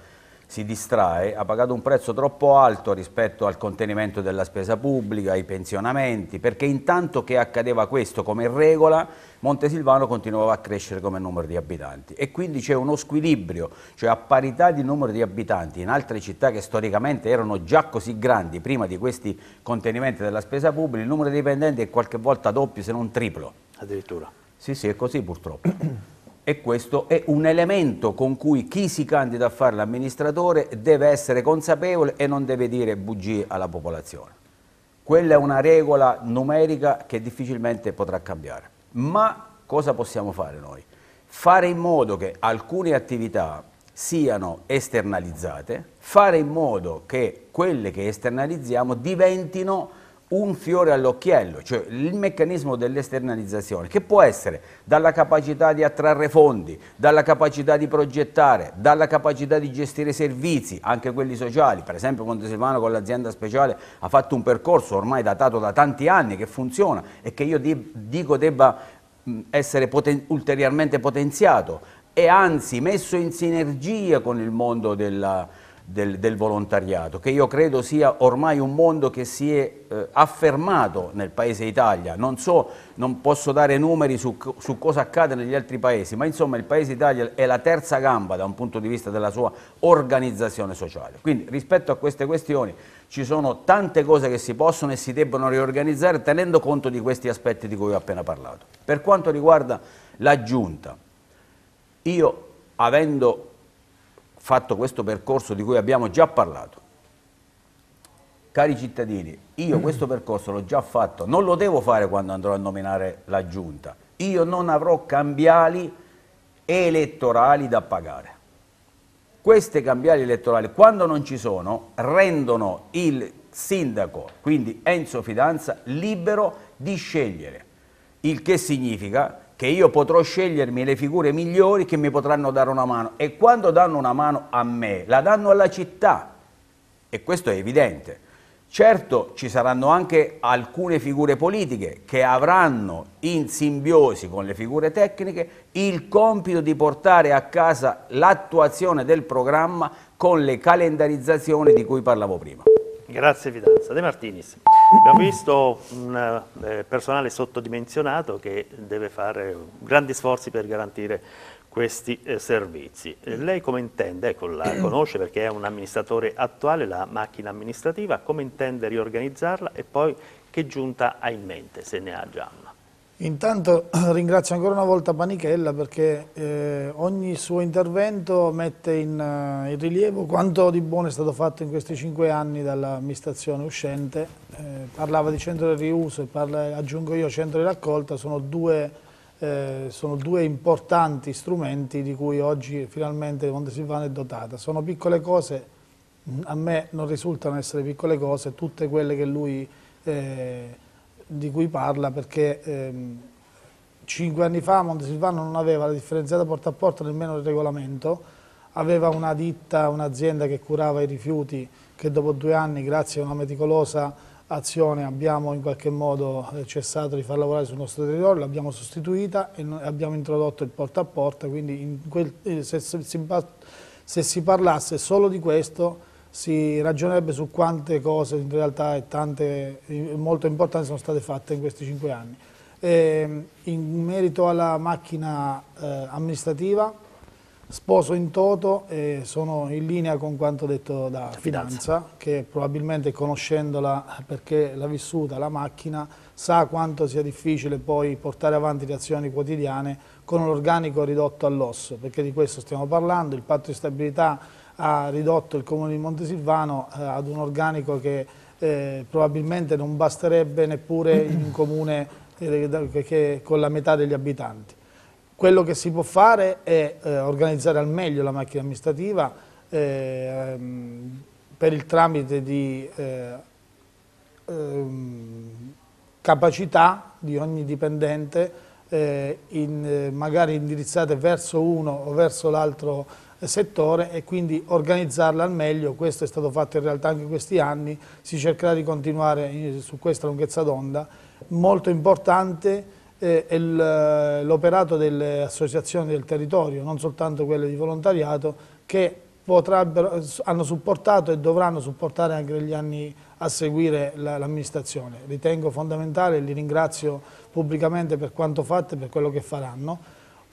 si distrae, ha pagato un prezzo troppo alto rispetto al contenimento della spesa pubblica, ai pensionamenti, perché intanto che accadeva questo come regola, Montesilvano continuava a crescere come numero di abitanti e quindi c'è uno squilibrio, cioè a parità di numero di abitanti in altre città che storicamente erano già così grandi prima di questi contenimenti della spesa pubblica, il numero di dipendenti è qualche volta doppio se non triplo. Addirittura. Sì, sì, è così purtroppo e questo è un elemento con cui chi si candida a fare l'amministratore deve essere consapevole e non deve dire bugie alla popolazione. Quella è una regola numerica che difficilmente potrà cambiare. Ma cosa possiamo fare noi? Fare in modo che alcune attività siano esternalizzate, fare in modo che quelle che esternalizziamo diventino un fiore all'occhiello, cioè il meccanismo dell'esternalizzazione, che può essere dalla capacità di attrarre fondi, dalla capacità di progettare, dalla capacità di gestire servizi, anche quelli sociali, per esempio Silvano con l'azienda speciale ha fatto un percorso ormai datato da tanti anni che funziona e che io dico debba essere poten ulteriormente potenziato e anzi messo in sinergia con il mondo della del, del, volontariato, che io credo sia ormai un mondo che si è eh, affermato nel paese Italia. Non so, non posso dare numeri su, su, cosa accade negli altri paesi, ma insomma il paese Italia è la terza gamba da un punto di vista della sua organizzazione sociale. Quindi rispetto a queste questioni ci sono tante cose che si possono e si debbono riorganizzare tenendo conto di questi aspetti di cui ho appena parlato. Per quanto riguarda la giunta, io avendo fatto questo percorso di cui abbiamo già parlato. Cari cittadini, io mm. questo percorso l'ho già fatto, non lo devo fare quando andrò a nominare la giunta. Io non avrò cambiali elettorali da pagare. Queste cambiali elettorali, quando non ci sono, rendono il sindaco, quindi Enzo Fidanza, libero di scegliere. Il che significa che io potrò scegliermi le figure migliori che mi potranno dare una mano e quando danno una mano a me, la danno alla città e questo è evidente. Certo ci saranno anche alcune figure politiche che avranno in simbiosi con le figure tecniche il compito di portare a casa l'attuazione del programma con le calendarizzazioni di cui parlavo prima. Grazie Fidanza. De Martinis, abbiamo visto un eh, personale sottodimensionato che deve fare grandi sforzi per garantire questi eh, servizi. Eh, lei come intende, ecco la conosce perché è un amministratore attuale, la macchina amministrativa, come intende riorganizzarla e poi che giunta ha in mente, se ne ha già una? Intanto ringrazio ancora una volta Panichella perché eh, ogni suo intervento mette in, eh, in, rilievo quanto di buono è stato fatto in questi cinque anni dall'amministrazione uscente. Eh, parlava di centro di riuso e parla, aggiungo io centro di raccolta, sono due, eh, sono due importanti strumenti di cui oggi finalmente Montesilvano è dotata. Sono piccole cose, a me non risultano essere piccole cose, tutte quelle che lui... Eh, di cui parla perché ehm, cinque anni fa Montesilvano non aveva la differenziata porta a porta nemmeno il regolamento, aveva una ditta, un'azienda che curava i rifiuti che dopo due anni grazie a una meticolosa azione abbiamo in qualche modo eh, cessato di far lavorare sul nostro territorio, l'abbiamo sostituita e abbiamo introdotto il porta a porta, quindi quel, eh, se, se, se, se si parlasse solo di questo si ragionerebbe su quante cose in realtà e tante molto importanti sono state fatte in questi cinque anni. E ehm, in merito alla macchina eh, amministrativa, sposo in toto e sono in linea con quanto detto da Fidanza, Fidanza. che probabilmente conoscendola perché l'ha vissuta la macchina sa quanto sia difficile poi portare avanti le azioni quotidiane con un organico ridotto all'osso, perché di questo stiamo parlando, il patto di stabilità ha ridotto il comune di Montesilvano eh, ad un organico che eh, probabilmente non basterebbe neppure in un comune eh, che, che, con la metà degli abitanti. Quello che si può fare è eh, organizzare al meglio la macchina amministrativa eh, ehm, per il tramite di ehm, capacità di ogni dipendente eh, in, magari indirizzate verso uno o verso l'altro settore e quindi organizzarla al meglio, questo è stato fatto in realtà anche in questi anni, si cercherà di continuare su questa lunghezza d'onda, molto importante eh, è eh, l'operato delle associazioni del territorio, non soltanto quelle di volontariato, che potrebbero, hanno supportato e dovranno supportare anche negli anni a seguire l'amministrazione. Ritengo fondamentale e li ringrazio pubblicamente per quanto fatto e per quello che faranno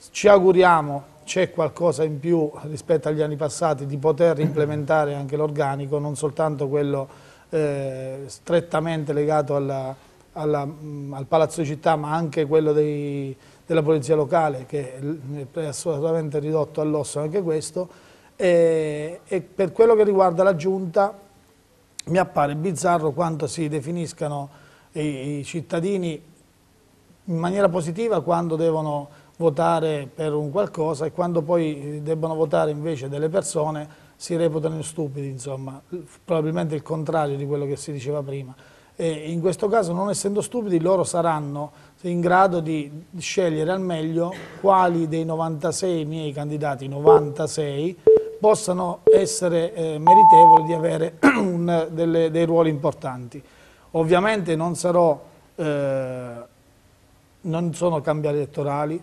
ci auguriamo, c'è qualcosa in più rispetto agli anni passati, di poter implementare anche l'organico, non soltanto quello eh, strettamente legato alla, alla, mm, al Palazzo di Città, ma anche quello dei, della Polizia Locale, che è assolutamente ridotto all'osso anche questo. E, eh, e per quello che riguarda la Giunta, mi appare bizzarro quanto si definiscano i, i cittadini in maniera positiva quando devono votare per un qualcosa e quando poi debbono votare invece delle persone si reputano stupidi, insomma, probabilmente il contrario di quello che si diceva prima. E in questo caso, non essendo stupidi, loro saranno in grado di scegliere al meglio quali dei 96 miei candidati, 96, possano essere eh, meritevoli di avere un, delle, dei ruoli importanti. Ovviamente non sarò, eh, non sono cambi elettorali,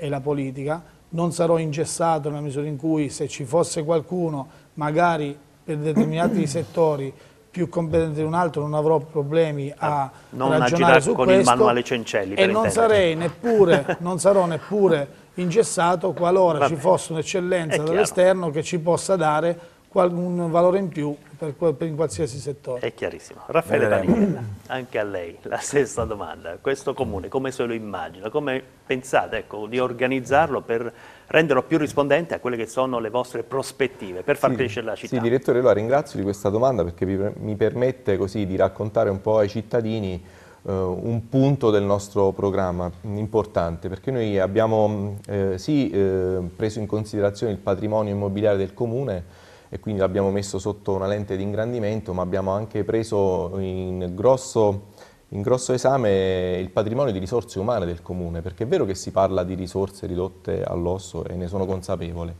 e la politica, non sarò ingessato nella misura in cui se ci fosse qualcuno, magari per determinati settori, più competente di un altro non avrò problemi a ah, non ragionare su con questo, il manuale Cencelli e non, neppure, non sarò neppure ingessato qualora Vabbè. ci fosse un'eccellenza dall'esterno che ci possa dare un valore in più per, per in qualsiasi settore. È chiarissimo. Raffaele Panichella, anche a lei la stessa domanda. Questo comune come se lo immagina? Come pensate ecco, di organizzarlo per renderlo più rispondente a quelle che sono le vostre prospettive per far sì, crescere la città? Sì, direttore, la ringrazio di questa domanda perché mi permette così di raccontare un po' ai cittadini Uh, un punto del nostro programma importante perché noi abbiamo mm, eh, sì eh, preso in considerazione il patrimonio immobiliare del comune e quindi l'abbiamo messo sotto una lente di ingrandimento, ma abbiamo anche preso in grosso, in grosso esame il patrimonio di risorse umane del Comune, perché è vero che si parla di risorse ridotte all'osso e ne sono consapevole,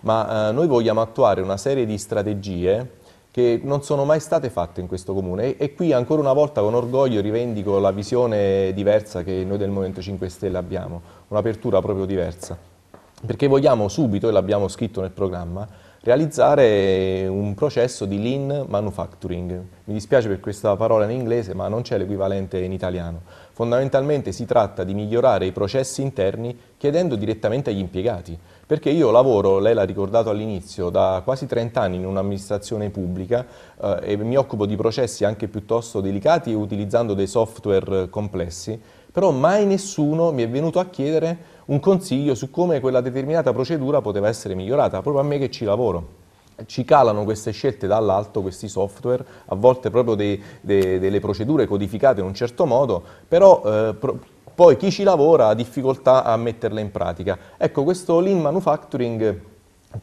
ma eh, noi vogliamo attuare una serie di strategie che non sono mai state fatte in questo comune e, qui ancora una volta con orgoglio rivendico la visione diversa che noi del Movimento 5 Stelle abbiamo, un'apertura proprio diversa, perché vogliamo subito, e l'abbiamo scritto nel programma, realizzare un processo di lean manufacturing. Mi dispiace per questa parola in inglese, ma non c'è l'equivalente in italiano. Fondamentalmente si tratta di migliorare i processi interni chiedendo direttamente agli impiegati, perché io lavoro, lei l'ha ricordato all'inizio, da quasi 30 anni in un'amministrazione pubblica eh, e mi occupo di processi anche piuttosto delicati utilizzando dei software complessi però mai nessuno mi è venuto a chiedere un consiglio su come quella determinata procedura poteva essere migliorata, proprio a me che ci lavoro. Ci calano queste scelte dall'alto, questi software, a volte proprio dei, dei, delle procedure codificate in un certo modo, però eh, pro poi chi ci lavora ha difficoltà a metterle in pratica. Ecco, questo lean manufacturing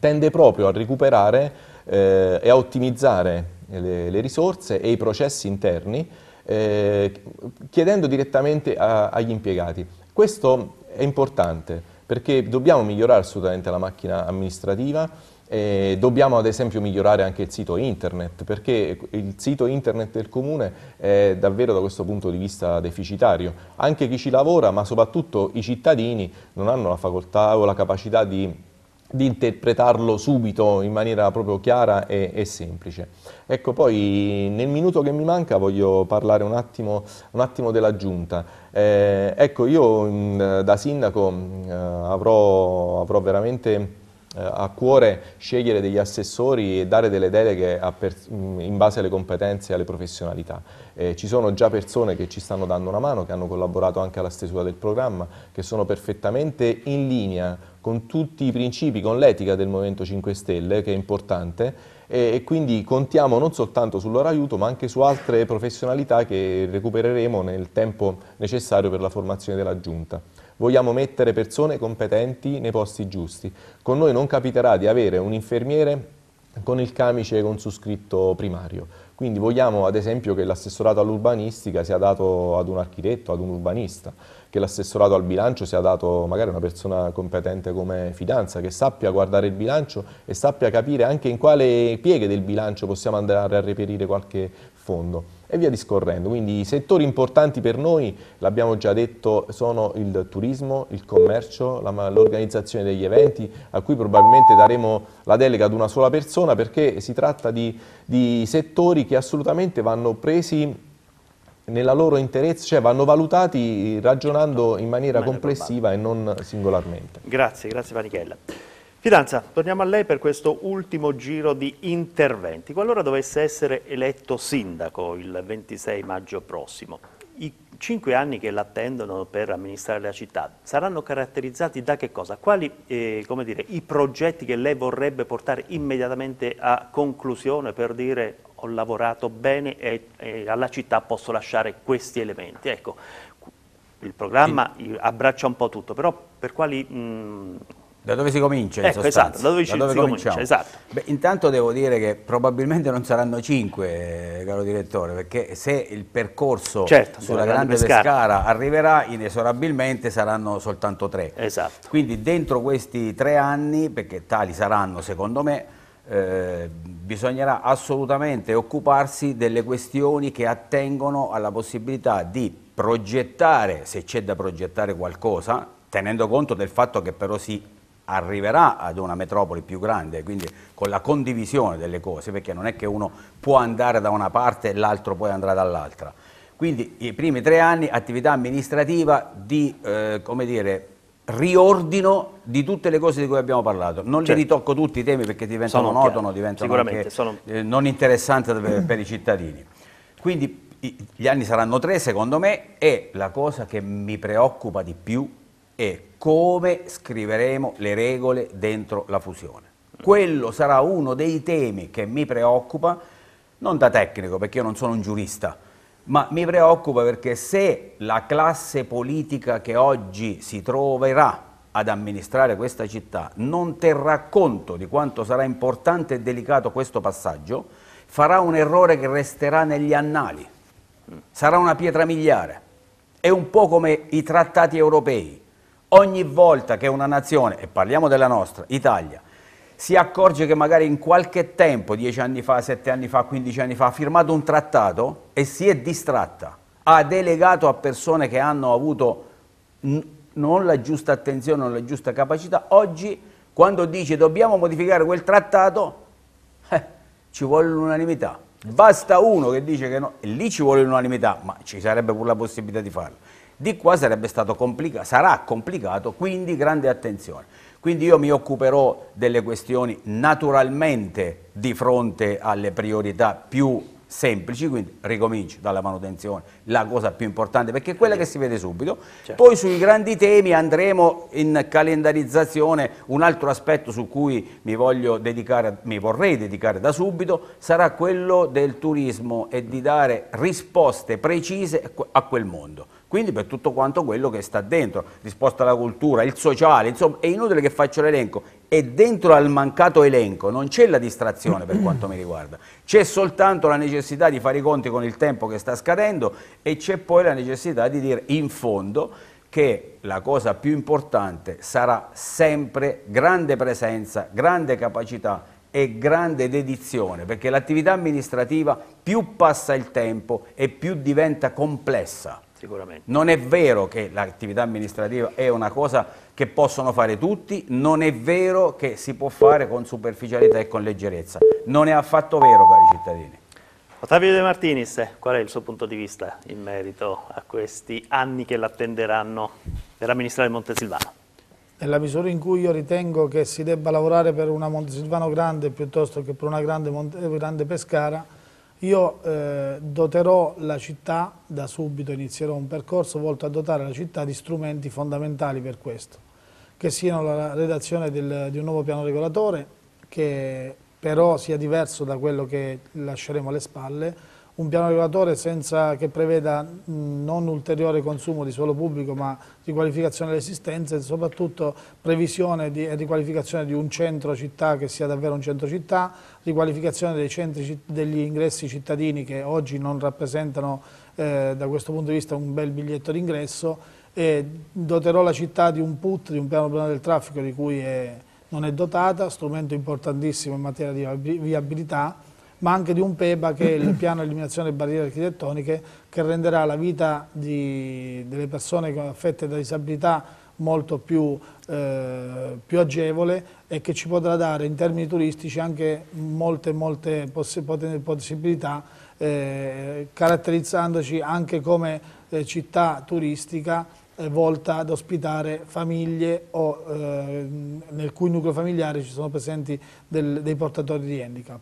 tende proprio a recuperare eh, e a ottimizzare le, le risorse e i processi interni eh, chiedendo direttamente a, agli impiegati. Questo è importante perché dobbiamo migliorare assolutamente la macchina amministrativa, eh, dobbiamo ad esempio migliorare anche il sito internet perché il sito internet del comune è davvero da questo punto di vista deficitario. Anche chi ci lavora ma soprattutto i cittadini non hanno la facoltà o la capacità di di interpretarlo subito in maniera proprio chiara e, e, semplice. Ecco, poi nel minuto che mi manca voglio parlare un attimo, un attimo della giunta. Eh, ecco, io da sindaco eh, avrò, avrò veramente a cuore scegliere degli assessori e dare delle deleghe mm, in base alle competenze e alle professionalità. Eh, ci sono già persone che ci stanno dando una mano, che hanno collaborato anche alla stesura del programma, che sono perfettamente in linea con tutti i principi, con l'etica del Movimento 5 Stelle, che è importante, e, quindi contiamo non soltanto sul loro aiuto ma anche su altre professionalità che recupereremo nel tempo necessario per la formazione della Giunta. Vogliamo mettere persone competenti nei posti giusti. Con noi non capiterà di avere un infermiere con il camice con su scritto primario. Quindi vogliamo ad esempio che l'assessorato all'urbanistica sia dato ad un architetto, ad un urbanista, che l'assessorato al bilancio sia dato magari a una persona competente come fidanza, che sappia guardare il bilancio e sappia capire anche in quale pieghe del bilancio possiamo andare a reperire qualche fondo e via discorrendo. Quindi i settori importanti per noi, l'abbiamo già detto, sono il turismo, il commercio, l'organizzazione degli eventi, a cui probabilmente daremo la delega ad una sola persona perché si tratta di, di settori che assolutamente vanno presi nella loro interezza, cioè vanno valutati ragionando in maniera complessiva e non singolarmente. Grazie, grazie Panichella. Fidanza, torniamo a lei per questo ultimo giro di interventi. Qualora dovesse essere eletto sindaco il 26 maggio prossimo, i cinque anni che l'attendono per amministrare la città saranno caratterizzati da che cosa? Quali eh, dire, i progetti che lei vorrebbe portare immediatamente a conclusione per dire ho lavorato bene e, e alla città posso lasciare questi elementi? Ecco, il programma abbraccia un po' tutto, però per quali mh, da dove si comincia? Ecco, esatto, da dove, da dove si comincia, esatto. Beh, intanto devo dire che probabilmente non saranno cinque, eh, caro direttore, perché se il percorso certo, sulla grande, grande pescara. pescara. arriverà, inesorabilmente saranno soltanto tre. Esatto. Quindi dentro questi tre anni, perché tali saranno secondo me, eh, bisognerà assolutamente occuparsi delle questioni che attengono alla possibilità di progettare, se c'è da progettare qualcosa, tenendo conto del fatto che però si arriverà ad una metropoli più grande, quindi con la condivisione delle cose, perché non è che uno può andare da una parte e l'altro poi andrà dall'altra. Quindi i primi tre anni attività amministrativa di, eh, come dire, riordino di tutte le cose di cui abbiamo parlato. Non certo. li ritocco tutti i temi perché diventano monotono, diventano anche, eh, sono... eh, non interessanti per, per, i cittadini. Quindi i, gli anni saranno tre secondo me e la cosa che mi preoccupa di più è come scriveremo le regole dentro la fusione. Quello sarà uno dei temi che mi preoccupa, non da tecnico perché io non sono un giurista, ma mi preoccupa perché se la classe politica che oggi si troverà ad amministrare questa città non terrà conto di quanto sarà importante e delicato questo passaggio, farà un errore che resterà negli annali, sarà una pietra miliare. È un po' come i trattati europei, Ogni volta che una nazione, e parliamo della nostra, Italia, si accorge che magari in qualche tempo, dieci anni fa, sette anni fa, quindici anni fa, ha firmato un trattato e si è distratta, ha delegato a persone che hanno avuto non la giusta attenzione, non la giusta capacità, oggi quando dice dobbiamo modificare quel trattato, eh, ci vuole l'unanimità. Basta uno che dice che no, e lì ci vuole l'unanimità, ma ci sarebbe pure la possibilità di farlo. Di qua sarebbe stato complicato, sarà complicato, quindi grande attenzione. Quindi io mi occuperò delle questioni naturalmente di fronte alle priorità più semplici, quindi ricomincio dalla manutenzione, la cosa più importante perché è quella che si vede subito. Certo. Poi sui grandi temi andremo in calendarizzazione, un altro aspetto su cui mi, dedicare, mi vorrei dedicare da subito sarà quello del turismo e di dare risposte precise a quel mondo quindi per tutto quanto quello che sta dentro, risposta alla cultura, il sociale, insomma è inutile che faccio l'elenco e dentro al mancato elenco non c'è la distrazione per quanto mi riguarda, c'è soltanto la necessità di fare i conti con il tempo che sta scadendo e c'è poi la necessità di dire in fondo che la cosa più importante sarà sempre grande presenza, grande capacità e grande dedizione, perché l'attività amministrativa più passa il tempo e più diventa complessa. Sicuramente. Non è vero che l'attività amministrativa è una cosa che possono fare tutti, non è vero che si può fare con superficialità e con leggerezza. Non è affatto vero, cari cittadini. Ottavio De Martinis, qual è il suo punto di vista in merito a questi anni che l'attenderanno per amministrare Montesilvano? Nella misura in cui io ritengo che si debba lavorare per una Montesilvano grande piuttosto che per una grande, grande Pescara, io eh, doterò la città, da subito inizierò un percorso volto a dotare la città di strumenti fondamentali per questo, che siano la redazione del, di un nuovo piano regolatore, che però sia diverso da quello che lasceremo alle spalle, un piano regolatore senza, che preveda mh, non ulteriore consumo di suolo pubblico ma riqualificazione delle esistenze e soprattutto previsione di, e riqualificazione di un centro città che sia davvero un centro città, riqualificazione dei centri, degli ingressi cittadini che oggi non rappresentano eh, da questo punto di vista un bel biglietto d'ingresso e doterò la città di un PUT, di un piano plano del traffico di cui è, non è dotata, strumento importantissimo in materia di viabilità ma anche di un PEBA che è il piano di eliminazione delle barriere architettoniche che renderà la vita di, delle persone affette da disabilità molto più, eh, più, agevole e che ci potrà dare in termini turistici anche molte, molte poss possibilità eh, caratterizzandoci anche come eh, città turistica eh, volta ad ospitare famiglie o, eh, nel cui nucleo familiare ci sono presenti del, dei portatori di handicap.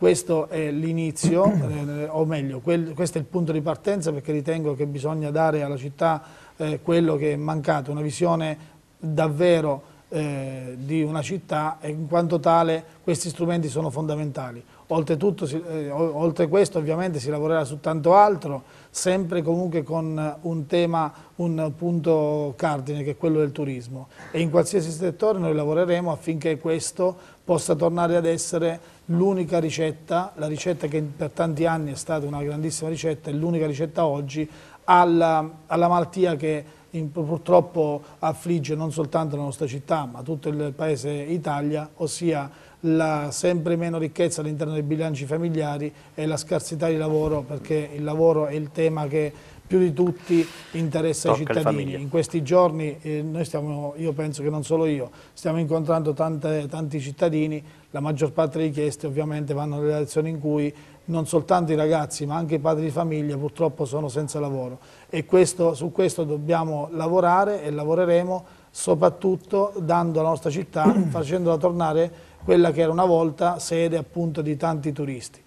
Questo è l'inizio, eh, o meglio, quel, questo è il punto di partenza perché ritengo che bisogna dare alla città eh, quello che è mancato, una visione davvero eh, di una città e in quanto tale questi strumenti sono fondamentali. Oltretutto, si, eh, oltre questo ovviamente si lavorerà su tanto altro, sempre comunque con un tema, un punto cardine che è quello del turismo e in qualsiasi settore noi lavoreremo affinché questo possa tornare ad essere l'unica ricetta, la ricetta che per tanti anni è stata una grandissima ricetta, è l'unica ricetta oggi alla, alla malattia che in, purtroppo affligge non soltanto la nostra città ma tutto il paese Italia, ossia la sempre meno ricchezza all'interno dei bilanci familiari e la scarsità di lavoro perché il lavoro è il tema che più di tutti interessa Tocca ai cittadini. In questi giorni eh, noi stiamo, io penso che non solo io, stiamo incontrando tante, tanti cittadini, la maggior parte delle richieste ovviamente vanno nelle relazioni in cui non soltanto i ragazzi ma anche i padri di famiglia purtroppo sono senza lavoro e questo, su questo dobbiamo lavorare e lavoreremo soprattutto dando alla nostra città, facendola tornare quella che era una volta sede appunto di tanti turisti.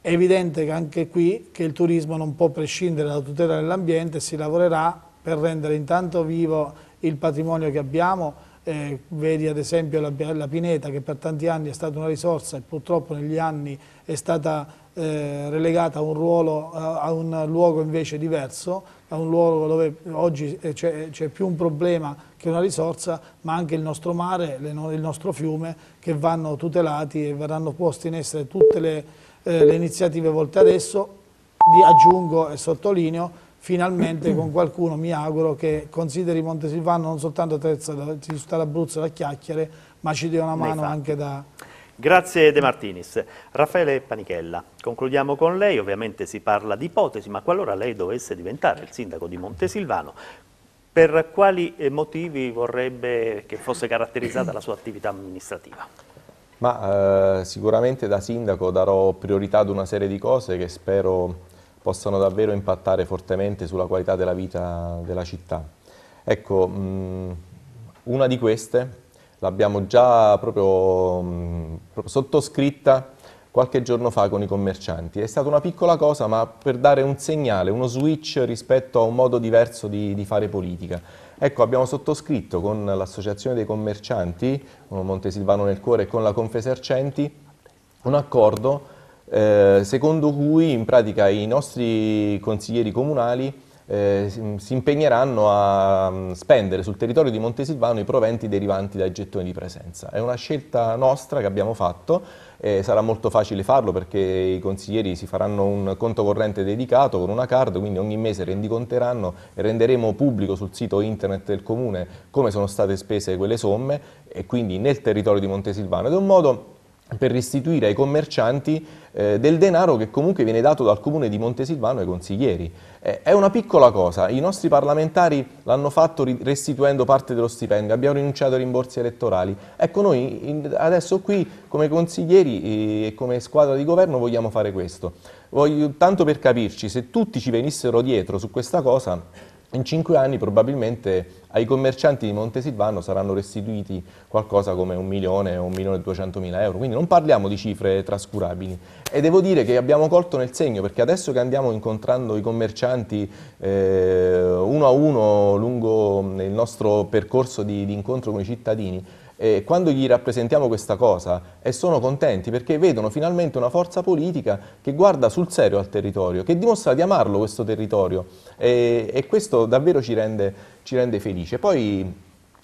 È evidente che anche qui che il turismo non può prescindere dalla tutela dell'ambiente, si lavorerà per rendere intanto vivo il patrimonio che abbiamo, eh, vedi ad esempio la, la, pineta che per tanti anni è stata una risorsa e purtroppo negli anni è stata eh, relegata a un, ruolo, a un, luogo invece diverso, a un luogo dove oggi eh, c'è più un problema che è una risorsa, ma anche il nostro mare, il nostro fiume, che vanno tutelati e verranno poste in essere tutte le, eh, le iniziative volte adesso, vi aggiungo e sottolineo, finalmente con qualcuno, mi auguro, che consideri Montesilvano non soltanto terza città d'Abruzzo da chiacchiere, ma ci dia una mano esatto. anche da... Grazie De Martinis. Raffaele Panichella, concludiamo con lei, ovviamente si parla di ipotesi, ma qualora lei dovesse diventare il sindaco di Montesilvano, per quali eh, motivi vorrebbe che fosse caratterizzata la sua attività amministrativa? Ma, eh, sicuramente da sindaco darò priorità ad una serie di cose che spero possano davvero impattare fortemente sulla qualità della vita della città. Ecco, mh, mm, una di queste l'abbiamo già proprio mh, mm, sottoscritta qualche giorno fa con i commercianti. È stata una piccola cosa ma per dare un segnale, uno switch rispetto a un modo diverso di, di fare politica. Ecco, abbiamo sottoscritto con l'Associazione dei Commercianti, Montesilvano nel cuore, e con la Confesercenti, un accordo eh, secondo cui in pratica i nostri consiglieri comunali eh, si impegneranno a mm, spendere sul territorio di Montesilvano i proventi derivanti dai gettoni di presenza. È una scelta nostra che abbiamo fatto, eh, sarà molto facile farlo perché i consiglieri si faranno un conto corrente dedicato con una card, quindi ogni mese rendiconteranno e renderemo pubblico sul sito internet del Comune come sono state spese quelle somme e quindi nel territorio di Montesilvano. Ed è un modo per restituire ai commercianti eh, del denaro che comunque viene dato dal comune di Montesilvano ai consiglieri. Eh, è una piccola cosa, i nostri parlamentari l'hanno fatto restituendo parte dello stipendio, abbiamo rinunciato ai rimborsi elettorali. Ecco noi in, adesso qui come consiglieri eh, e come squadra di governo vogliamo fare questo. Voglio, tanto per capirci, se tutti ci venissero dietro su questa cosa, in cinque anni probabilmente ai commercianti di Montesilvano saranno restituiti qualcosa come un milione o un milione e duecentomila euro, quindi non parliamo di cifre trascurabili e devo dire che abbiamo colto nel segno perché adesso che andiamo incontrando i commercianti eh, uno a uno lungo il nostro percorso di, di incontro con i cittadini, eh, quando gli rappresentiamo questa cosa e sono contenti perché vedono finalmente una forza politica che guarda sul serio al territorio, che dimostra di amarlo questo territorio e, e questo davvero ci rende, ci rende felice. Poi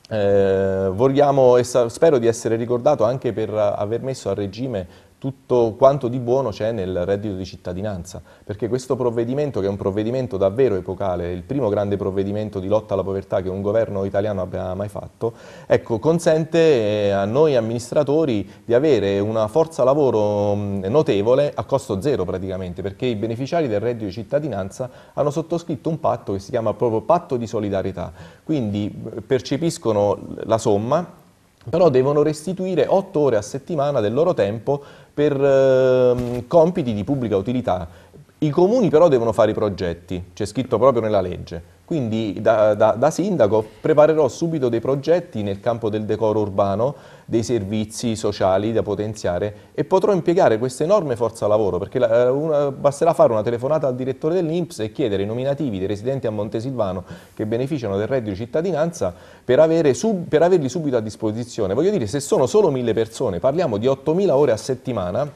eh, vogliamo, spero di essere ricordato anche per aver messo a regime tutto quanto di buono c'è nel reddito di cittadinanza, perché questo provvedimento, che è un provvedimento davvero epocale, il primo grande provvedimento di lotta alla povertà che un governo italiano abbia mai fatto, ecco, consente eh, a noi amministratori di avere una forza lavoro notevole a costo zero praticamente, perché i beneficiari del reddito di cittadinanza hanno sottoscritto un patto che si chiama proprio patto di solidarietà, quindi percepiscono la somma però devono restituire 8 ore a settimana del loro tempo per eh, compiti di pubblica utilità. I comuni però devono fare i progetti, c'è scritto proprio nella legge, quindi da, da, da sindaco preparerò subito dei progetti nel campo del decoro urbano dei servizi sociali da potenziare e potrò impiegare questa enorme forza lavoro perché la, eh, una, basterà fare una telefonata al direttore dell'Inps e chiedere i nominativi dei residenti a Montesilvano che beneficiano del reddito di cittadinanza per, avere sub, per averli subito a disposizione. Voglio dire, se sono solo mille persone, parliamo di 8.000 ore a settimana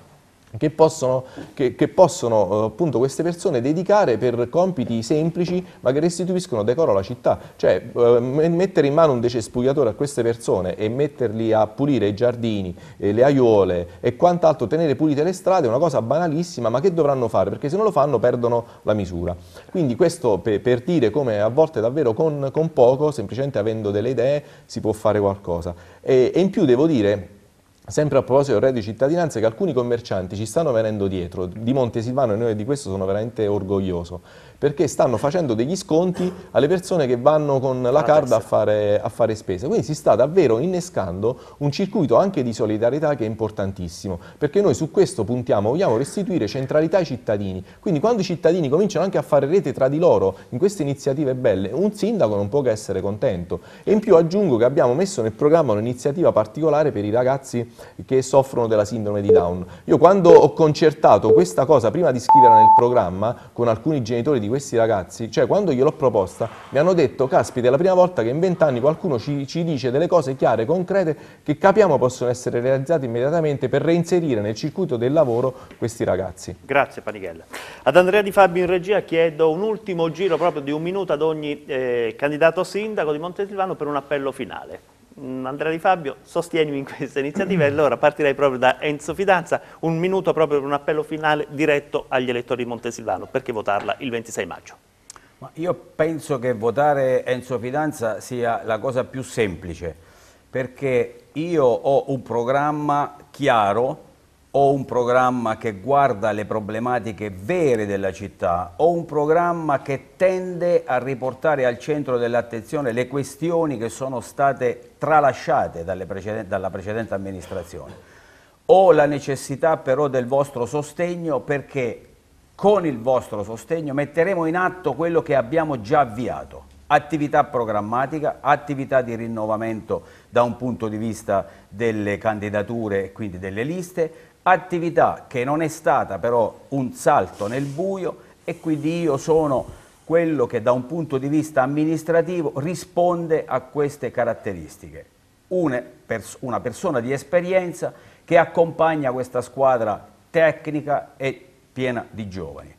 che possono, che, che possono eh, appunto, queste persone dedicare per compiti semplici ma che restituiscono decoro alla città. Cioè eh, mettere in mano un decespugliatore a queste persone e metterli a pulire i giardini, eh, le aiuole e quant'altro, tenere pulite le strade è una cosa banalissima ma che dovranno fare? Perché se non lo fanno perdono la misura. Quindi questo per, per dire come a volte davvero con, con, poco, semplicemente avendo delle idee, si può fare qualcosa. e, e in più devo dire sempre a proposito del reddito di cittadinanza, che alcuni commercianti ci stanno venendo dietro, di Montesilvano e noi di questo sono veramente orgoglioso, perché stanno facendo degli sconti alle persone che vanno con la card a fare, a fare spesa. Quindi si sta davvero innescando un circuito anche di solidarietà che è importantissimo, perché noi su questo puntiamo, vogliamo restituire centralità ai cittadini. Quindi quando i cittadini cominciano anche a fare rete tra di loro in queste iniziative belle, un sindaco non può che essere contento. E in più aggiungo che abbiamo messo nel programma un'iniziativa particolare per i ragazzi che soffrono della sindrome di Down. Io quando ho concertato questa cosa prima di scriverla nel programma con alcuni genitori di questi ragazzi, cioè quando gliel'ho proposta, mi hanno detto, caspita, è la prima volta che in vent'anni qualcuno ci, ci dice delle cose chiare, concrete, che capiamo possono essere realizzate immediatamente per reinserire nel circuito del lavoro questi ragazzi. Grazie Panichella. Ad Andrea Di Fabio in regia chiedo un ultimo giro proprio di un minuto ad ogni eh, candidato sindaco di Montesilvano per un appello finale. Mm, Andrea Di Fabio, sostienimi in questa iniziativa e allora partirei proprio da Enzo Fidanza, un minuto proprio per un appello finale diretto agli elettori di Montesilvano, perché votarla il 26 maggio? Ma io penso che votare Enzo Fidanza sia la cosa più semplice, perché io ho un programma chiaro o un programma che guarda le problematiche vere della città o un programma che tende a riportare al centro dell'attenzione le questioni che sono state tralasciate precedenti, dalla precedente amministrazione. Ho la necessità però del vostro sostegno perché con il vostro sostegno metteremo in atto quello che abbiamo già avviato attività programmatica, attività di rinnovamento da un punto di vista delle candidature e quindi delle liste, attività che non è stata però un salto nel buio e quindi io sono quello che da un punto di vista amministrativo risponde a queste caratteristiche. Una, pers una persona di esperienza che accompagna questa squadra tecnica e piena di giovani.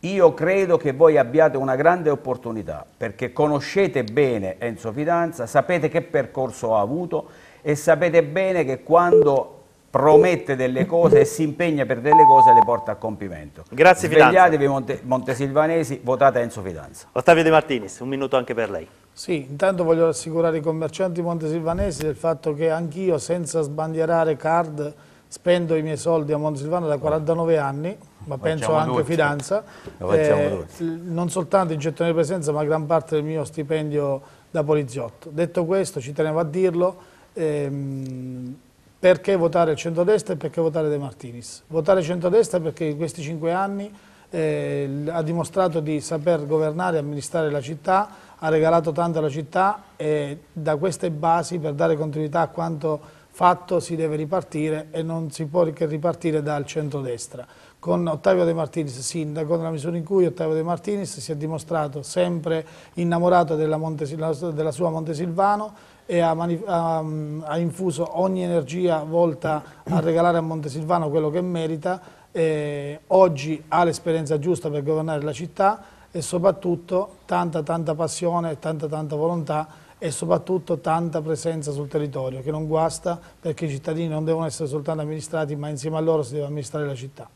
Io credo che voi abbiate una grande opportunità perché conoscete bene Enzo Fidanza, sapete che percorso ha avuto e sapete bene che quando promette delle cose e si impegna per delle cose e le porta a compimento. Grazie Fidanza. Svegliatevi Montesilvanesi, votate Enzo Fidanza. Ottavio De Martinis, un minuto anche per lei. Sì, intanto voglio rassicurare i commercianti montesilvanesi del fatto che anch'io senza sbandierare card spendo i miei soldi a Montesilvano da 49 anni, ma penso anche tutti. Fidanza. Eh, non soltanto in gettone di presenza ma gran parte del mio stipendio da poliziotto. Detto questo, ci tenevo a dirlo, ehm, perché votare il centrodestra e perché votare De Martinis. Votare il centrodestra perché in questi cinque anni eh, ha dimostrato di saper governare e amministrare la città, ha regalato tanto alla città e da queste basi per dare continuità a quanto fatto si deve ripartire e non si può che ripartire dal centrodestra con Ottavio De Martinis, sindaco, nella misura in cui Ottavio De Martinis si è dimostrato sempre innamorato della, Monte, della sua Montesilvano e ha, ha, ha, infuso ogni energia volta a regalare a Montesilvano quello che merita. E oggi ha l'esperienza giusta per governare la città e soprattutto tanta tanta passione, tanta tanta volontà e soprattutto tanta presenza sul territorio che non guasta perché i cittadini non devono essere soltanto amministrati ma insieme a loro si deve amministrare la città.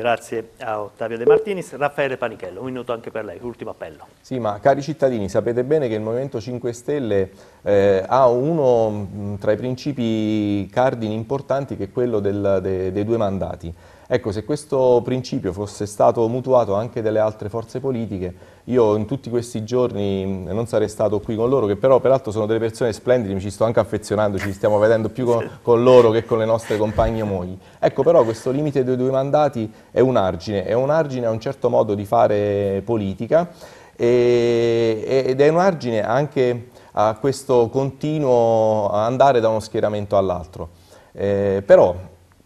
Grazie a Ottavio De Martinis. Raffaele Panichello, un minuto anche per lei, ultimo appello. Sì, ma cari cittadini, sapete bene che il Movimento 5 Stelle eh, ha uno tra i principi cardini importanti che è quello del, de, dei due mandati. Ecco, se questo principio fosse stato mutuato anche dalle altre forze politiche, io in tutti questi giorni non sarei stato qui con loro, che però peraltro sono delle persone splendide, mi ci sto anche affezionando, ci stiamo vedendo più con, con loro che con le nostre compagne mogli. Ecco, però questo limite dei due mandati è un argine, è un argine a un certo modo di fare politica e, ed è un argine anche a questo continuo andare da uno schieramento all'altro. Eh, però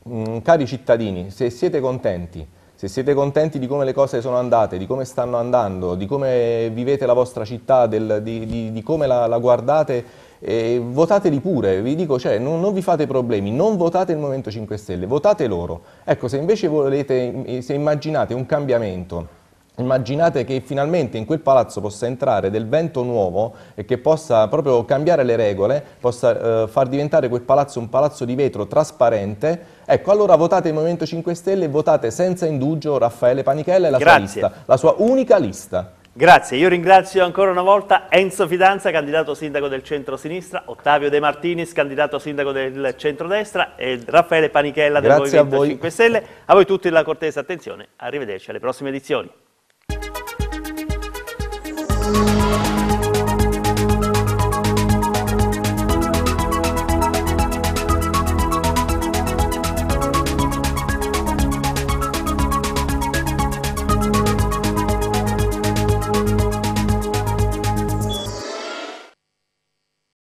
Mm, cari cittadini, se siete contenti, se siete contenti di come le cose sono andate, di come stanno andando, di come vivete la vostra città, del, di, di, di, come la, la guardate, eh, votateli pure, vi dico, cioè, non, non, vi fate problemi, non votate il Movimento 5 Stelle, votate loro. Ecco, se invece volete, se immaginate un cambiamento, Immaginate che finalmente in quel palazzo possa entrare del vento nuovo e che possa proprio cambiare le regole, possa eh, far diventare quel palazzo un palazzo di vetro trasparente. Ecco, allora votate il Movimento 5 Stelle e votate senza indugio Raffaele Panichella e la Grazie. sua lista, la sua unica lista. Grazie, io ringrazio ancora una volta Enzo Fidanza, candidato sindaco del centro-sinistra, Ottavio De Martinis, candidato sindaco del centro-destra e Raffaele Panichella del Grazie Movimento 5 Stelle. A voi tutti la cortesa attenzione, arrivederci alle prossime edizioni. Thank you.